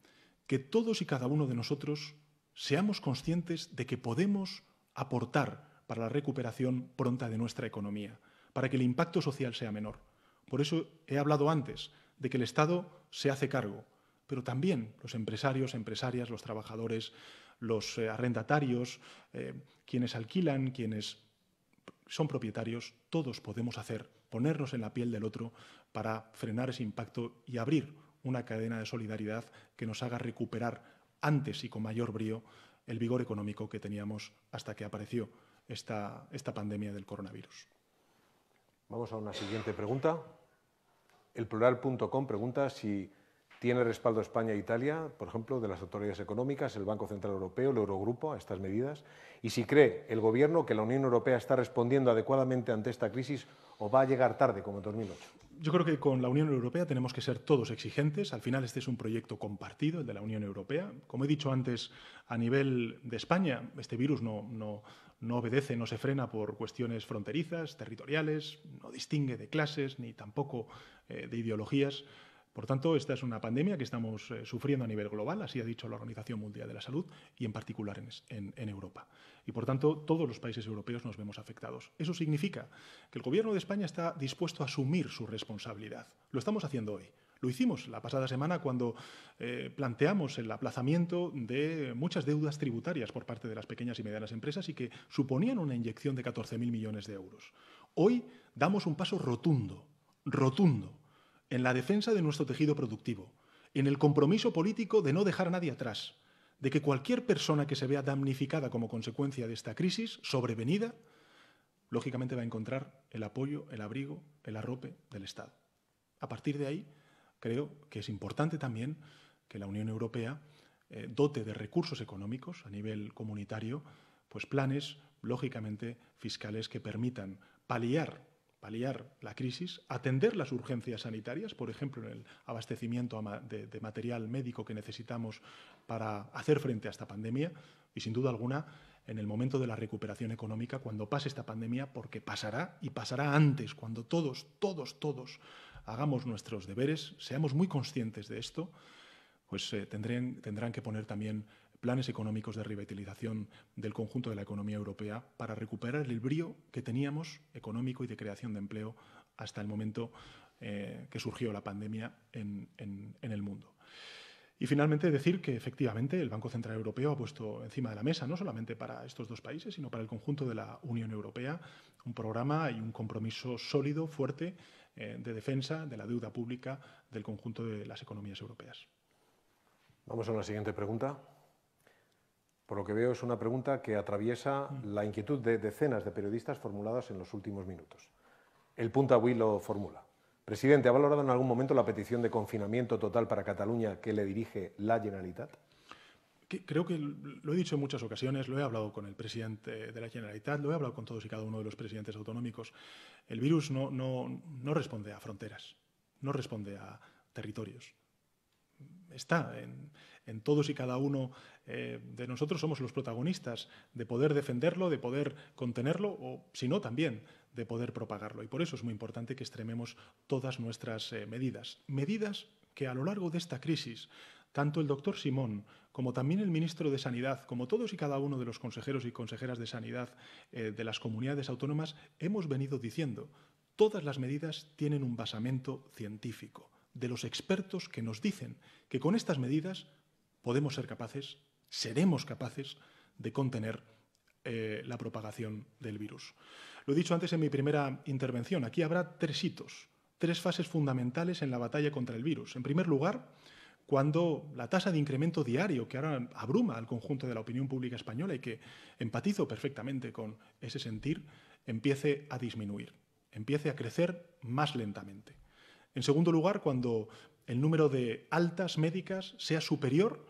que todos y cada uno de nosotros seamos conscientes de que podemos aportar para la recuperación pronta de nuestra economía, para que el impacto social sea menor. Por eso he hablado antes de que el Estado se hace cargo, pero también los empresarios, empresarias, los trabajadores, los eh, arrendatarios, eh, quienes alquilan, quienes son propietarios, todos podemos hacer, ponernos en la piel del otro para frenar ese impacto y abrir una cadena de solidaridad que nos haga recuperar antes y con mayor brío el vigor económico que teníamos hasta que apareció esta, esta pandemia del coronavirus. Vamos a una siguiente pregunta. El plural.com pregunta si tiene respaldo España e Italia, por ejemplo, de las autoridades económicas, el Banco Central Europeo, el Eurogrupo, a estas medidas, y si cree el Gobierno que la Unión Europea está respondiendo adecuadamente ante esta crisis o va a llegar tarde, como en 2008 yo creo que con la Unión Europea tenemos que ser todos exigentes. Al final este es un proyecto compartido, el de la Unión Europea. Como he dicho antes, a nivel de España, este virus no, obedece, no se frena por cuestiones fronterizas, territoriales, no distingue de clases ni tampoco eh, de ideologías. Por tanto, esta es una pandemia que estamos eh, sufriendo a nivel global, así ha dicho la Organización Mundial de la Salud, y en particular en Europa y, por tanto, todos los países europeos nos vemos afectados. Eso significa que el Gobierno de España está dispuesto a asumir su responsabilidad. Lo estamos haciendo hoy. Lo hicimos la pasada semana cuando eh, planteamos el aplazamiento de muchas deudas tributarias por parte de las pequeñas y medianas empresas y que suponían una inyección de 14.000 millones de euros. Hoy damos un paso rotundo, rotundo, en la defensa de nuestro tejido productivo, en el compromiso político de no dejar a nadie atrás, de que cualquier persona que se vea damnificada como consecuencia de esta crisis sobrevenida, lógicamente va a encontrar el apoyo, el abrigo, el arrope del Estado. A partir de ahí, creo que es importante también que la Unión Europea eh, dote de recursos económicos a nivel comunitario, pues planes, lógicamente, fiscales que permitan paliar paliar la crisis, atender las urgencias sanitarias, por ejemplo, en el abastecimiento de, material médico que necesitamos para hacer frente a esta pandemia y, sin duda alguna, en el momento de la recuperación económica, cuando pase esta pandemia, porque pasará y pasará antes, cuando todos, todos, todos hagamos nuestros deberes, seamos muy conscientes de esto, pues eh, tendrán, tendrán que poner también planes económicos de revitalización del conjunto de la economía europea para recuperar el brío que teníamos económico y de creación de empleo hasta el momento eh, que surgió la pandemia en, el mundo. Y finalmente decir que efectivamente el Banco Central Europeo ha puesto encima de la mesa, no solamente para estos dos países, sino para el conjunto de la Unión Europea, un programa y un compromiso sólido, fuerte, eh, de defensa de la deuda pública del conjunto de las economías europeas. Vamos a la siguiente pregunta. Por lo que veo es una pregunta que atraviesa mm. la inquietud de decenas de periodistas formuladas en los últimos minutos. El Punta lo formula. Presidente, ¿ha valorado en algún momento la petición de confinamiento total para Cataluña que le dirige la Generalitat? Creo que lo he dicho en muchas ocasiones, lo he hablado con el presidente de la Generalitat, lo he hablado con todos y cada uno de los presidentes autonómicos. El virus no responde a fronteras, no responde a territorios está en, todos y cada uno eh, de nosotros. Somos los protagonistas de poder defenderlo, de poder contenerlo o, si no, también de poder propagarlo. Y por eso es muy importante que extrememos todas nuestras eh, medidas. Medidas que a lo largo de esta crisis, tanto el doctor Simón como también el ministro de Sanidad, como todos y cada uno de los consejeros y consejeras de Sanidad eh, de las comunidades autónomas, hemos venido diciendo, todas las medidas tienen un basamento científico de los expertos que nos dicen que con estas medidas podemos ser capaces, seremos capaces de contener eh, la propagación del virus. Lo he dicho antes en mi primera intervención, aquí habrá tres hitos, tres fases fundamentales en la batalla contra el virus. En primer lugar, cuando la tasa de incremento diario, que ahora abruma al conjunto de la opinión pública española y que empatizo perfectamente con ese sentir, empiece a disminuir, empiece a crecer más lentamente. En segundo lugar, cuando el número de altas médicas sea superior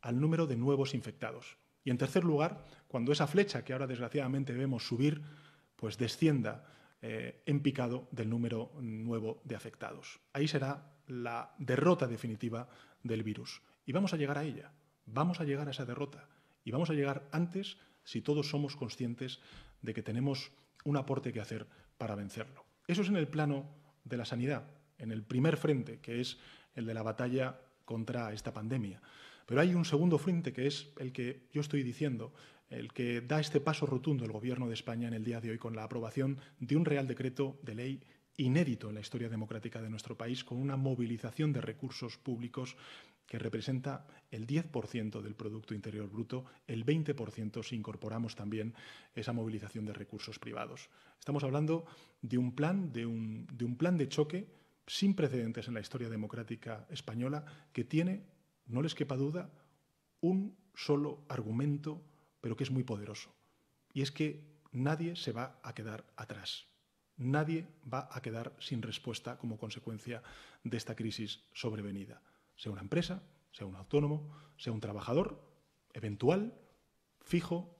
al número de nuevos infectados. Y en tercer lugar, cuando esa flecha que ahora desgraciadamente vemos subir, pues descienda eh, en picado del número nuevo de afectados. Ahí será la derrota definitiva del virus. Y vamos a llegar a ella, vamos a llegar a esa derrota. Y vamos a llegar antes si todos somos conscientes de que tenemos un aporte que hacer para vencerlo. Eso es en el plano de la sanidad en el primer frente, que es el de la batalla contra esta pandemia. Pero hay un segundo frente, que es el que yo estoy diciendo, el que da este paso rotundo el Gobierno de España en el día de hoy con la aprobación de un Real Decreto de Ley inédito en la historia democrática de nuestro país, con una movilización de recursos públicos que representa el 10% del Producto Interior Bruto, el 20% si incorporamos también esa movilización de recursos privados. Estamos hablando de un plan, de de un plan de choque sin precedentes en la historia democrática española que tiene, no les quepa duda, un solo argumento, pero que es muy poderoso. Y es que nadie se va a quedar atrás. Nadie va a quedar sin respuesta como consecuencia de esta crisis sobrevenida. Sea una empresa, sea un autónomo, sea un trabajador, eventual, fijo,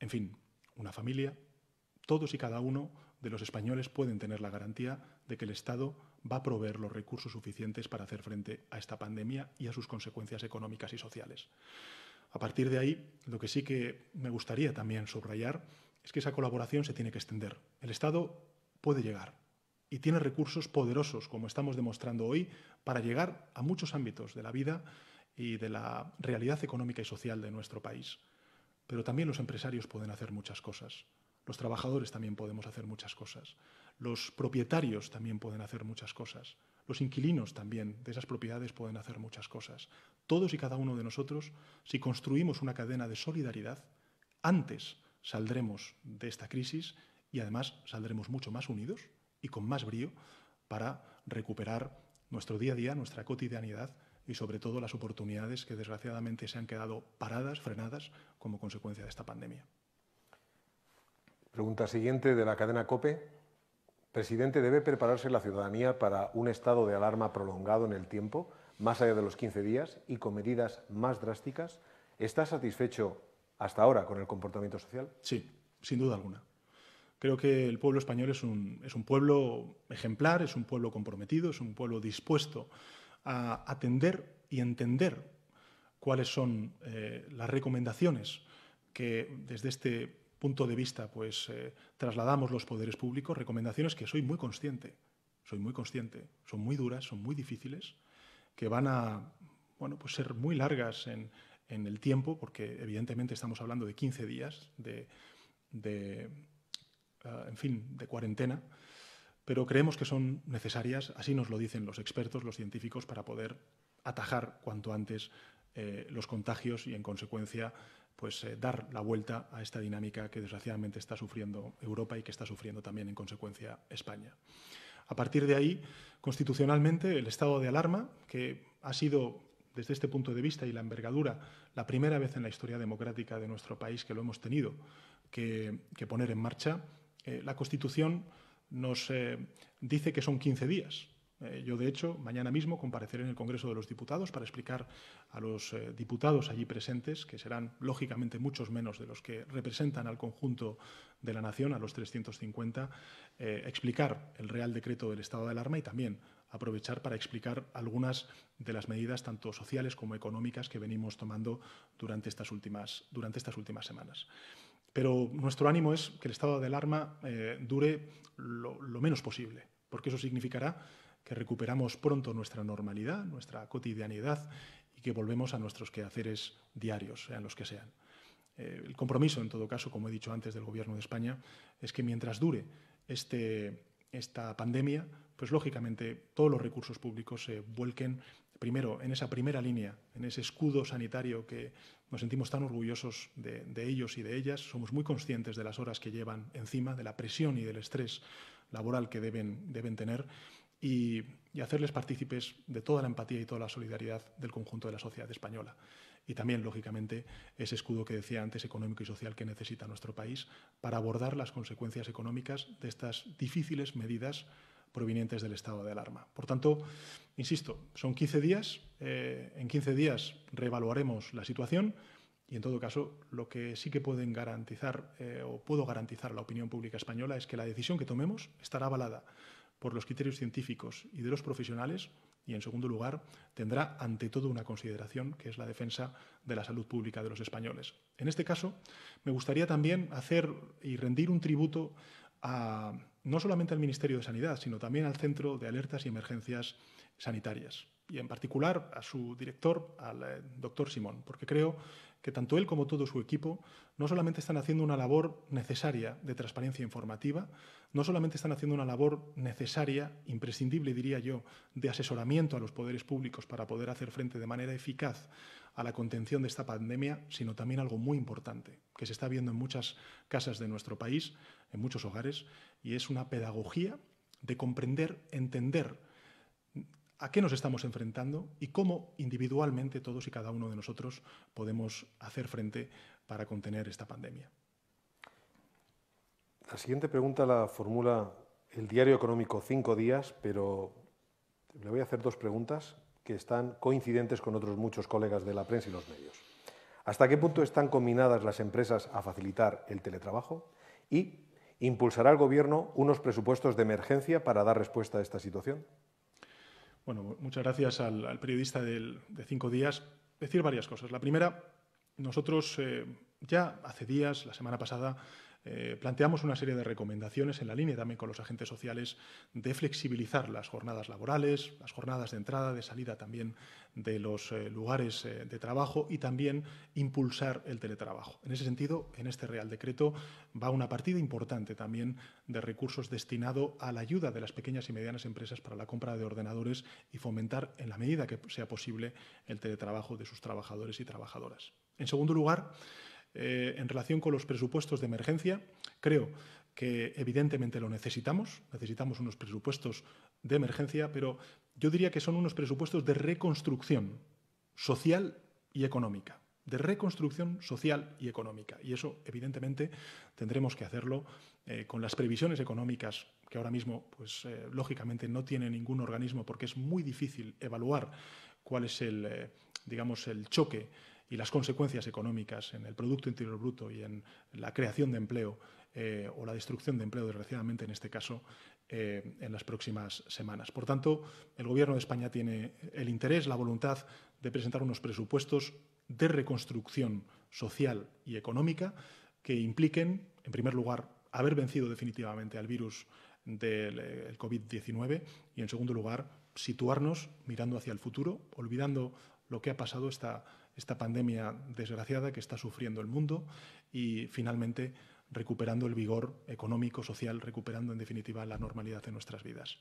en fin, una familia. Todos y cada uno de los españoles pueden tener la garantía de que el Estado va a proveer los recursos suficientes para hacer frente a esta pandemia y a sus consecuencias económicas y sociales. A partir de ahí, lo que sí que me gustaría también subrayar es que esa colaboración se tiene que extender. El Estado puede llegar y tiene recursos poderosos, como estamos demostrando hoy, para llegar a muchos ámbitos de la vida y de la realidad económica y social de nuestro país. Pero también los empresarios pueden hacer muchas cosas. Los trabajadores también podemos hacer muchas cosas. Los propietarios también pueden hacer muchas cosas. Los inquilinos también de esas propiedades pueden hacer muchas cosas. Todos y cada uno de nosotros, si construimos una cadena de solidaridad, antes saldremos de esta crisis y además saldremos mucho más unidos y con más brío para recuperar nuestro día a día, nuestra cotidianidad y sobre todo las oportunidades que desgraciadamente se han quedado paradas, frenadas como consecuencia de esta pandemia. Pregunta siguiente de la cadena COPE. Presidente, ¿debe prepararse la ciudadanía para un estado de alarma prolongado en el tiempo, más allá de los 15 días, y con medidas más drásticas? ¿Está satisfecho hasta ahora con el comportamiento social? Sí, sin duda alguna. Creo que el pueblo español es un, pueblo ejemplar, es un pueblo comprometido, es un pueblo dispuesto a atender y entender cuáles son eh, las recomendaciones que desde este punto de vista, pues eh, trasladamos los poderes públicos recomendaciones que soy muy consciente, soy muy consciente, son muy duras, son muy difíciles, que van a bueno, pues ser muy largas en, el tiempo, porque evidentemente estamos hablando de 15 días de, eh, en fin, de cuarentena, pero creemos que son necesarias, así nos lo dicen los expertos, los científicos, para poder atajar cuanto antes eh, los contagios y, en consecuencia, pues, eh, dar la vuelta a esta dinámica que desgraciadamente está sufriendo Europa y que está sufriendo también en consecuencia España. A partir de ahí, constitucionalmente, el estado de alarma, que ha sido desde este punto de vista y la envergadura, la primera vez en la historia democrática de nuestro país que lo hemos tenido que, poner en marcha, eh, la Constitución nos eh, dice que son 15 días. Eh, yo, de hecho, mañana mismo compareceré en el Congreso de los Diputados para explicar a los eh, diputados allí presentes, que serán lógicamente muchos menos de los que representan al conjunto de la nación, a los 350, eh, explicar el Real Decreto del Estado de Alarma y también aprovechar para explicar algunas de las medidas tanto sociales como económicas que venimos tomando durante estas últimas, durante estas últimas semanas. Pero nuestro ánimo es que el estado de alarma dure lo, lo, menos posible, porque eso significará que recuperamos pronto nuestra normalidad, nuestra cotidianidad y que volvemos a nuestros quehaceres diarios, sean los que sean. Eh, el compromiso, en todo caso, como he dicho antes, del Gobierno de España es que mientras dure este, esta pandemia, pues lógicamente todos los recursos públicos se vuelquen primero en esa primera línea, en ese escudo sanitario que nos sentimos tan orgullosos de, de, ellos y de ellas. Somos muy conscientes de las horas que llevan encima, de la presión y del estrés laboral que deben, deben tener y, hacerles partícipes de toda la empatía y toda la solidaridad del conjunto de la sociedad española. Y también, lógicamente, ese escudo que decía antes, económico y social, que necesita nuestro país para abordar las consecuencias económicas de estas difíciles medidas provenientes del estado de alarma. Por tanto, insisto, son 15 días. Eh, en 15 días reevaluaremos la situación y, en todo caso, lo que sí que pueden garantizar eh, o puedo garantizar la opinión pública española es que la decisión que tomemos estará avalada por los criterios científicos y de los profesionales y, en segundo lugar, tendrá ante todo una consideración, que es la defensa de la salud pública de los españoles. En este caso, me gustaría también hacer y rendir un tributo no solamente al Ministerio de Sanidad, sino también al Centro de Alertas y Emergencias Sanitarias y en particular a su director, al eh, doctor Simón, porque creo que tanto él como todo su equipo no solamente están haciendo una labor necesaria de transparencia informativa, no solamente están haciendo una labor necesaria, imprescindible diría yo, de asesoramiento a los poderes públicos para poder hacer frente de manera eficaz a la contención de esta pandemia, sino también algo muy importante que se está viendo en muchas casas de nuestro país, en muchos hogares, y es una pedagogía de comprender, entender, a qué nos estamos enfrentando y cómo individualmente todos y cada uno de nosotros podemos hacer frente para contener esta pandemia. La siguiente pregunta la formula el diario económico Cinco Días, pero le voy a hacer dos preguntas que están coincidentes con otros muchos colegas de la prensa y los medios. ¿Hasta qué punto están combinadas las empresas a facilitar el teletrabajo? ¿Y impulsará el Gobierno unos presupuestos de emergencia para dar respuesta a esta situación? Bueno, muchas gracias al, periodista de Cinco Días. Decir varias cosas. La primera, nosotros eh, ya hace días, la semana pasada, eh, planteamos una serie de recomendaciones en la línea también con los agentes sociales de flexibilizar las jornadas laborales, las jornadas de entrada, de salida también de los eh, lugares eh, de trabajo y también impulsar el teletrabajo. En ese sentido, en este Real Decreto va una partida importante también de recursos destinado a la ayuda de las pequeñas y medianas empresas para la compra de ordenadores y fomentar en la medida que sea posible el teletrabajo de sus trabajadores y trabajadoras. En segundo lugar, eh, en relación con los presupuestos de emergencia, creo que evidentemente lo necesitamos, necesitamos unos presupuestos de emergencia, pero yo diría que son unos presupuestos de reconstrucción social y económica, de reconstrucción social y económica. Y eso, evidentemente, tendremos que hacerlo eh, con las previsiones económicas, que ahora mismo, pues, eh, lógicamente, no tiene ningún organismo porque es muy difícil evaluar cuál es el, digamos, el choque y las consecuencias económicas en el Producto Interior Bruto y en la creación de empleo eh, o la destrucción de empleo, desgraciadamente en este caso, eh, en las próximas semanas. Por tanto, el Gobierno de España tiene el interés, la voluntad de presentar unos presupuestos de reconstrucción social y económica que impliquen, en primer lugar, haber vencido definitivamente al virus del eh, COVID-19 y, en segundo lugar, situarnos mirando hacia el futuro, olvidando lo que ha pasado esta esta pandemia desgraciada que está sufriendo el mundo y finalmente recuperando el vigor económico, social, recuperando en definitiva la normalidad de nuestras vidas.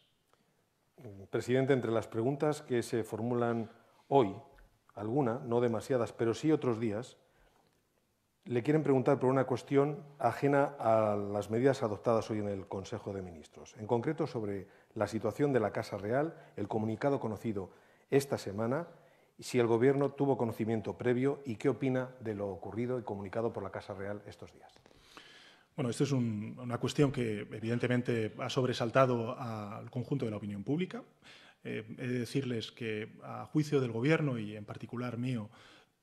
Mm, presidente, entre las preguntas que se formulan hoy, alguna, no demasiadas, pero sí otros días, le quieren preguntar por una cuestión ajena a las medidas adoptadas hoy en el Consejo de Ministros, en concreto sobre la situación de la Casa Real, el comunicado conocido esta semana si el Gobierno tuvo conocimiento previo y qué opina de lo ocurrido y comunicado por la Casa Real estos días. Bueno, esto es una cuestión que evidentemente ha sobresaltado al conjunto de la opinión pública. Eh, he de decirles que a juicio del Gobierno y en particular mío,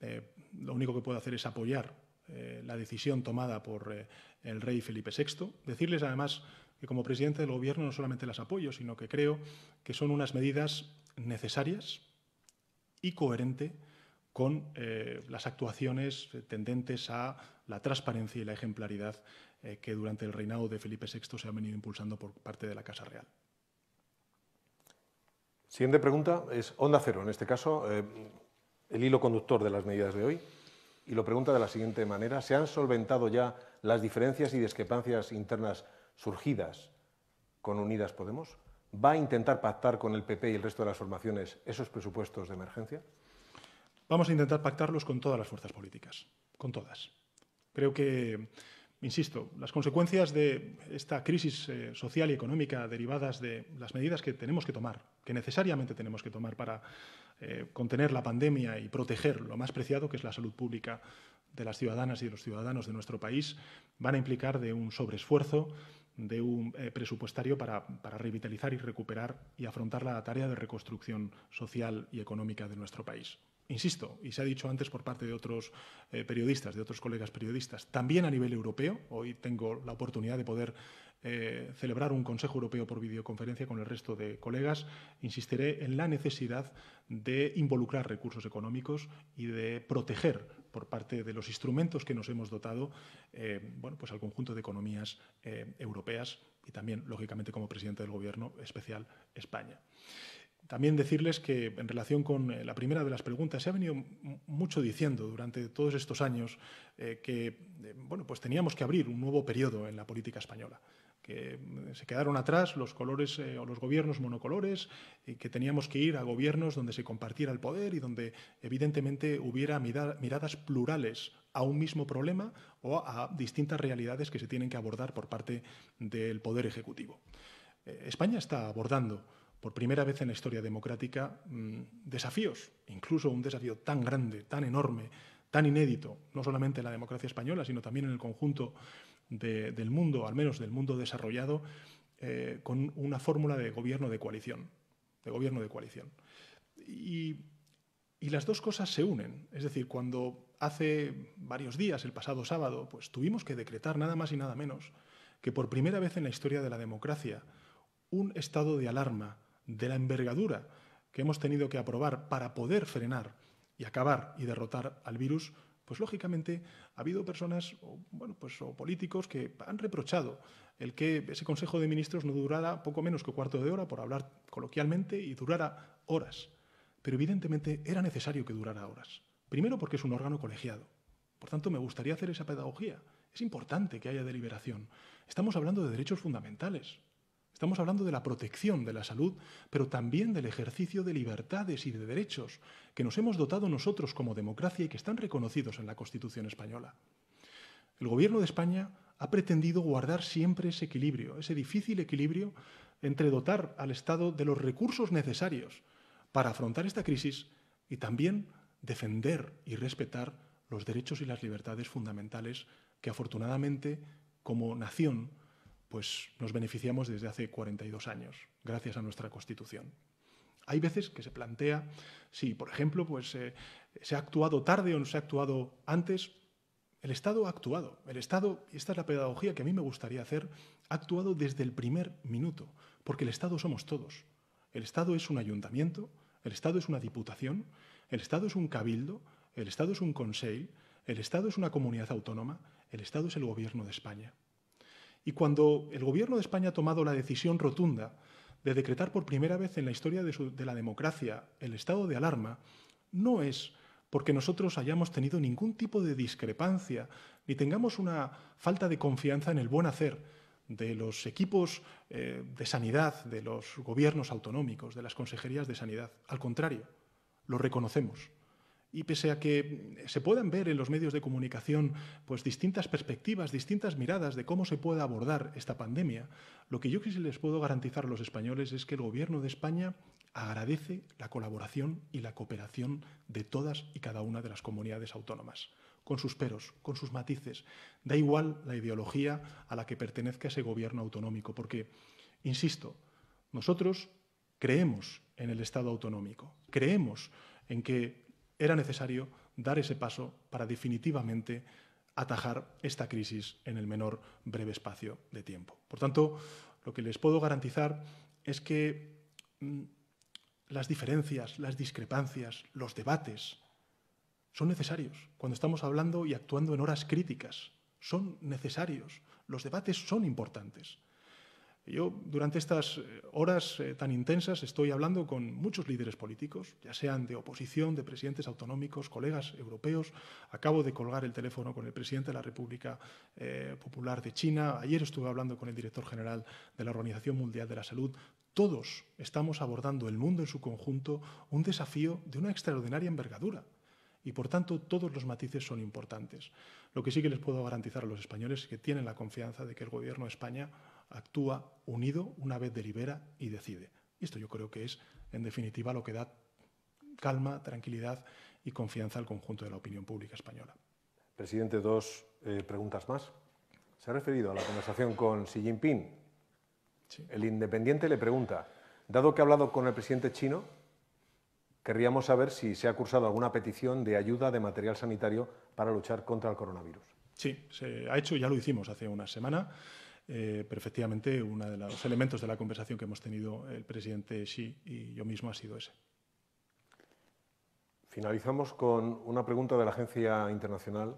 eh, lo único que puedo hacer es apoyar eh, la decisión tomada por el rey Felipe VI. Decirles además que como presidente del Gobierno no solamente las apoyo, sino que creo que son unas medidas necesarias y coherente con eh, las actuaciones tendentes a la transparencia y la ejemplaridad eh, que durante el reinado de Felipe VI se han venido impulsando por parte de la Casa Real. Siguiente pregunta es Onda Cero, en este caso, eh, el hilo conductor de las medidas de hoy, y lo pregunta de la siguiente manera. ¿Se han solventado ya las diferencias y discrepancias internas surgidas con Unidas Podemos? va a intentar pactar con el PP y el resto de las formaciones esos presupuestos de emergencia? Vamos a intentar pactarlos con todas las fuerzas políticas, con todas. Creo que, insisto, las consecuencias de esta crisis eh, social y económica derivadas de las medidas que tenemos que tomar, que necesariamente tenemos que tomar para eh, contener la pandemia y proteger lo más preciado que es la salud pública de las ciudadanas y de los ciudadanos de nuestro país, van a implicar de un sobreesfuerzo de un eh, presupuestario para, revitalizar y recuperar y afrontar la tarea de reconstrucción social y económica de nuestro país. Insisto, y se ha dicho antes por parte de otros eh, periodistas, de otros colegas periodistas, también a nivel europeo, hoy tengo la oportunidad de poder eh, celebrar un Consejo Europeo por videoconferencia con el resto de colegas, insistiré en la necesidad de involucrar recursos económicos y de proteger por parte de los instrumentos que nos hemos dotado eh, bueno, pues al conjunto de economías eh, europeas y también, lógicamente, como presidente del Gobierno especial España. También decirles que en relación con eh, la primera de las preguntas, se ha venido mucho diciendo durante todos estos años que bueno, pues teníamos que abrir un nuevo periodo en la política española se quedaron atrás los colores eh, o los gobiernos monocolores, y que teníamos que ir a gobiernos donde se compartiera el poder y donde evidentemente hubiera miradas plurales a un mismo problema o a distintas realidades que se tienen que abordar por parte del poder ejecutivo. Eh, España está abordando por primera vez en la historia democrática mm, desafíos, incluso un desafío tan grande, tan enorme, tan inédito, no solamente en la democracia española, sino también en el conjunto del mundo, al menos del mundo desarrollado, eh, con una fórmula de gobierno de coalición. De gobierno de coalición. Y, y, las dos cosas se unen. Es decir, cuando hace varios días, el pasado sábado, pues tuvimos que decretar nada más y nada menos que por primera vez en la historia de la democracia un estado de alarma de la envergadura que hemos tenido que aprobar para poder frenar y acabar y derrotar al virus pues lógicamente ha habido personas, o, bueno, pues, o políticos que han reprochado el que ese Consejo de Ministros no durara poco menos que un cuarto de hora, por hablar coloquialmente, y durara horas. Pero evidentemente era necesario que durara horas. Primero porque es un órgano colegiado. Por tanto, me gustaría hacer esa pedagogía. Es importante que haya deliberación. Estamos hablando de derechos fundamentales. Estamos hablando de la protección de la salud, pero también del ejercicio de libertades y de derechos que nos hemos dotado nosotros como democracia y que están reconocidos en la Constitución española. El Gobierno de España ha pretendido guardar siempre ese equilibrio, ese difícil equilibrio entre dotar al Estado de los recursos necesarios para afrontar esta crisis y también defender y respetar los derechos y las libertades fundamentales que afortunadamente como nación pues nos beneficiamos desde hace 42 años, gracias a nuestra Constitución. Hay veces que se plantea si, por ejemplo, pues, eh, se ha actuado tarde o no se ha actuado antes. El Estado ha actuado. El Estado, y esta es la pedagogía que a mí me gustaría hacer, ha actuado desde el primer minuto, porque el Estado somos todos. El Estado es un ayuntamiento, el Estado es una diputación, el Estado es un cabildo, el Estado es un conseil, el Estado es una comunidad autónoma, el Estado es el gobierno de España. Y cuando el gobierno de España ha tomado la decisión rotunda de decretar por primera vez en la historia de, la democracia el estado de alarma, no es porque nosotros hayamos tenido ningún tipo de discrepancia ni tengamos una falta de confianza en el buen hacer de los equipos eh, de sanidad, de los gobiernos autonómicos, de las consejerías de sanidad. Al contrario, lo reconocemos. Y pese a que se puedan ver en los medios de comunicación pues, distintas perspectivas, distintas miradas de cómo se puede abordar esta pandemia, lo que yo sí les puedo garantizar a los españoles es que el Gobierno de España agradece la colaboración y la cooperación de todas y cada una de las comunidades autónomas, con sus peros, con sus matices. Da igual la ideología a la que pertenezca ese Gobierno autonómico, porque, insisto, nosotros creemos en el Estado autonómico, creemos en que era necesario dar ese paso para definitivamente atajar esta crisis en el menor breve espacio de tiempo. Por tanto, lo que les puedo garantizar es que mm, las diferencias, las discrepancias, los debates son necesarios cuando estamos hablando y actuando en horas críticas. Son necesarios. Los debates son importantes. Yo durante estas eh, horas eh, tan intensas estoy hablando con muchos líderes políticos, ya sean de oposición, de presidentes autonómicos, colegas europeos. Acabo de colgar el teléfono con el presidente de la República eh, Popular de China. Ayer estuve hablando con el director general de la Organización Mundial de la Salud. Todos estamos abordando el mundo en su conjunto un desafío de una extraordinaria envergadura y por tanto todos los matices son importantes. Lo que sí que les puedo garantizar a los españoles es que tienen la confianza de que el Gobierno de España actúa unido una vez delibera y decide. esto yo creo que es, en definitiva, lo que da calma, tranquilidad y confianza al conjunto de la opinión pública española. Presidente, dos eh, preguntas más. Se ha referido a la conversación con Xi Jinping. El independiente le pregunta, dado que ha hablado con el presidente chino, querríamos saber si se ha cursado alguna petición de ayuda de material sanitario para luchar contra el coronavirus. Sí, se ha hecho, ya lo hicimos hace una semana. Eh, uno de los elementos de la conversación que hemos tenido el presidente Xi y yo mismo ha sido ese. Finalizamos con una pregunta de la agencia internacional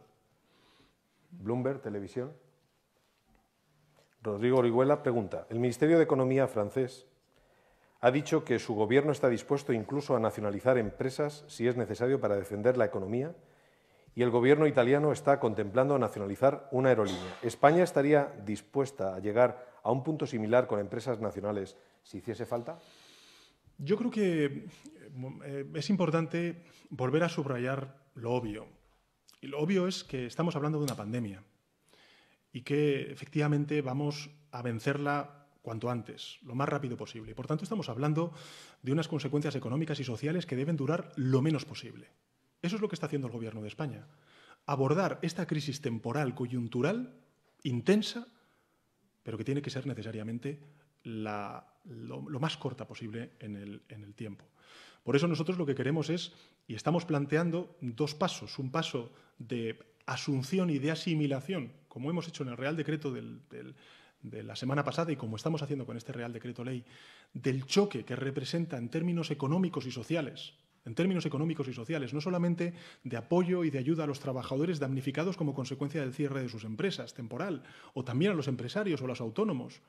Bloomberg Televisión. Rodrigo Orihuela pregunta, el Ministerio de Economía francés ha dicho que su gobierno está dispuesto incluso a nacionalizar empresas si es necesario para defender la economía y el gobierno italiano está contemplando nacionalizar una aerolínea. España estaría dispuesta a llegar a un punto similar con empresas nacionales si hiciese falta. Yo creo que eh, es importante volver a subrayar lo obvio. Y lo obvio es que estamos hablando de una pandemia y que efectivamente vamos a vencerla cuanto antes, lo más rápido posible. Y por tanto, estamos hablando de unas consecuencias económicas y sociales que deben durar lo menos posible. Eso es lo que está haciendo el gobierno de España. Abordar esta crisis temporal, coyuntural, intensa, pero que tiene que ser necesariamente la, lo, más corta posible en el, tiempo. Por eso nosotros lo que queremos es, y estamos planteando dos pasos, un paso de asunción y de asimilación, como hemos hecho en el Real Decreto de la semana pasada y como estamos haciendo con este Real Decreto Ley, del choque que representa en términos económicos y sociales en términos económicos y sociales, no solamente de apoyo y de ayuda a los trabajadores damnificados como consecuencia del cierre de sus empresas temporal, o también a los empresarios o los autónomos,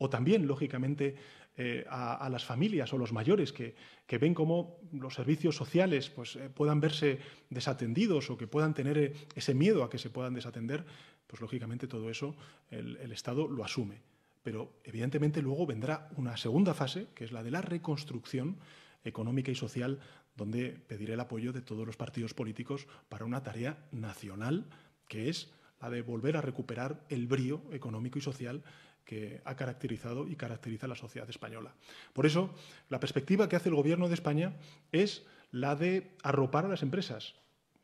o también, lógicamente, eh, a, las familias o los mayores que, ven cómo los servicios sociales pues, eh, puedan verse desatendidos o que puedan tener eh, ese miedo a que se puedan desatender, pues lógicamente todo eso el, el Estado lo asume. Pero evidentemente luego vendrá una segunda fase, que es la de la reconstrucción económica y social donde pediré el apoyo de todos los partidos políticos para una tarea nacional, que es la de volver a recuperar el brío económico y social que ha caracterizado y caracteriza a la sociedad española. Por eso, la perspectiva que hace el Gobierno de España es la de arropar a las empresas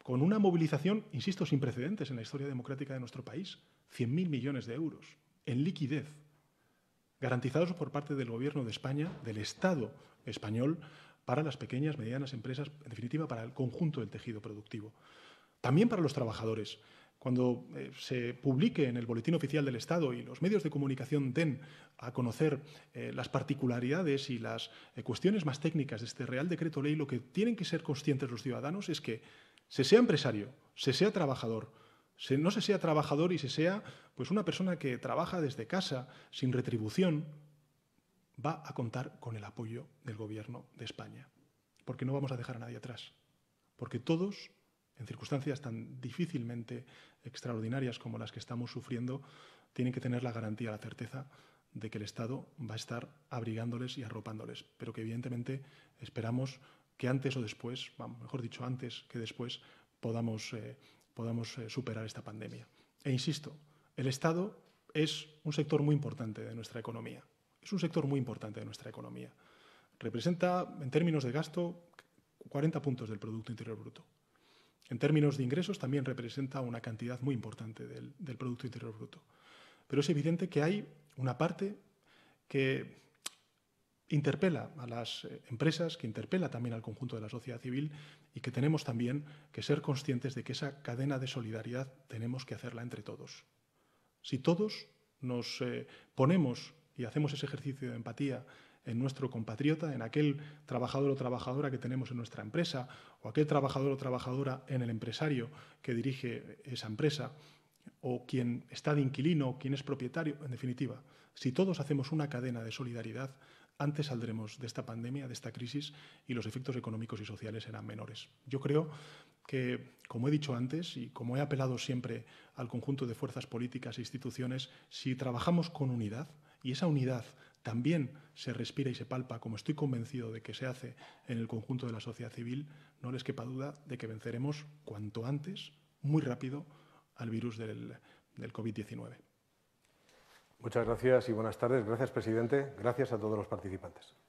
con una movilización, insisto, sin precedentes en la historia democrática de nuestro país, 100.000 millones de euros en liquidez, garantizados por parte del Gobierno de España, del Estado español, para las pequeñas, medianas empresas, en definitiva, para el conjunto del tejido productivo. También para los trabajadores. Cuando eh, se publique en el Boletín Oficial del Estado y los medios de comunicación den a conocer eh, las particularidades y las eh, cuestiones más técnicas de este Real Decreto Ley, lo que tienen que ser conscientes los ciudadanos es que se sea empresario, se sea trabajador, no se sea trabajador y se sea pues, una persona que trabaja desde casa, sin retribución, va a contar con el apoyo del Gobierno de España, porque no vamos a dejar a nadie atrás, porque todos, en circunstancias tan difícilmente extraordinarias como las que estamos sufriendo, tienen que tener la garantía, la certeza de que el Estado va a estar abrigándoles y arropándoles, pero que evidentemente esperamos que antes o después, mejor dicho, antes que después, podamos, eh, podamos eh, superar esta pandemia. E insisto, el Estado es un sector muy importante de nuestra economía es un sector muy importante de nuestra economía. Representa, en términos de gasto, 40 puntos del Producto Interior Bruto. En términos de ingresos, también representa una cantidad muy importante del, Producto Interior Bruto. Pero es evidente que hay una parte que interpela a las eh, empresas, que interpela también al conjunto de la sociedad civil y que tenemos también que ser conscientes de que esa cadena de solidaridad tenemos que hacerla entre todos. Si todos nos eh, ponemos y hacemos ese ejercicio de empatía en nuestro compatriota, en aquel trabajador o trabajadora que tenemos en nuestra empresa, o aquel trabajador o trabajadora en el empresario que dirige esa empresa, o quien está de inquilino, quien es propietario, en definitiva, si todos hacemos una cadena de solidaridad, antes saldremos de esta pandemia, de esta crisis, y los efectos económicos y sociales serán menores. Yo creo que, como he dicho antes y como he apelado siempre al conjunto de fuerzas políticas e instituciones, si trabajamos con unidad, y esa unidad también se respira y se palpa, como estoy convencido de que se hace en el conjunto de la sociedad civil, no les quepa duda de que venceremos cuanto antes, muy rápido, al virus del, COVID-19. Muchas gracias y buenas tardes. Gracias, presidente. Gracias a todos los participantes.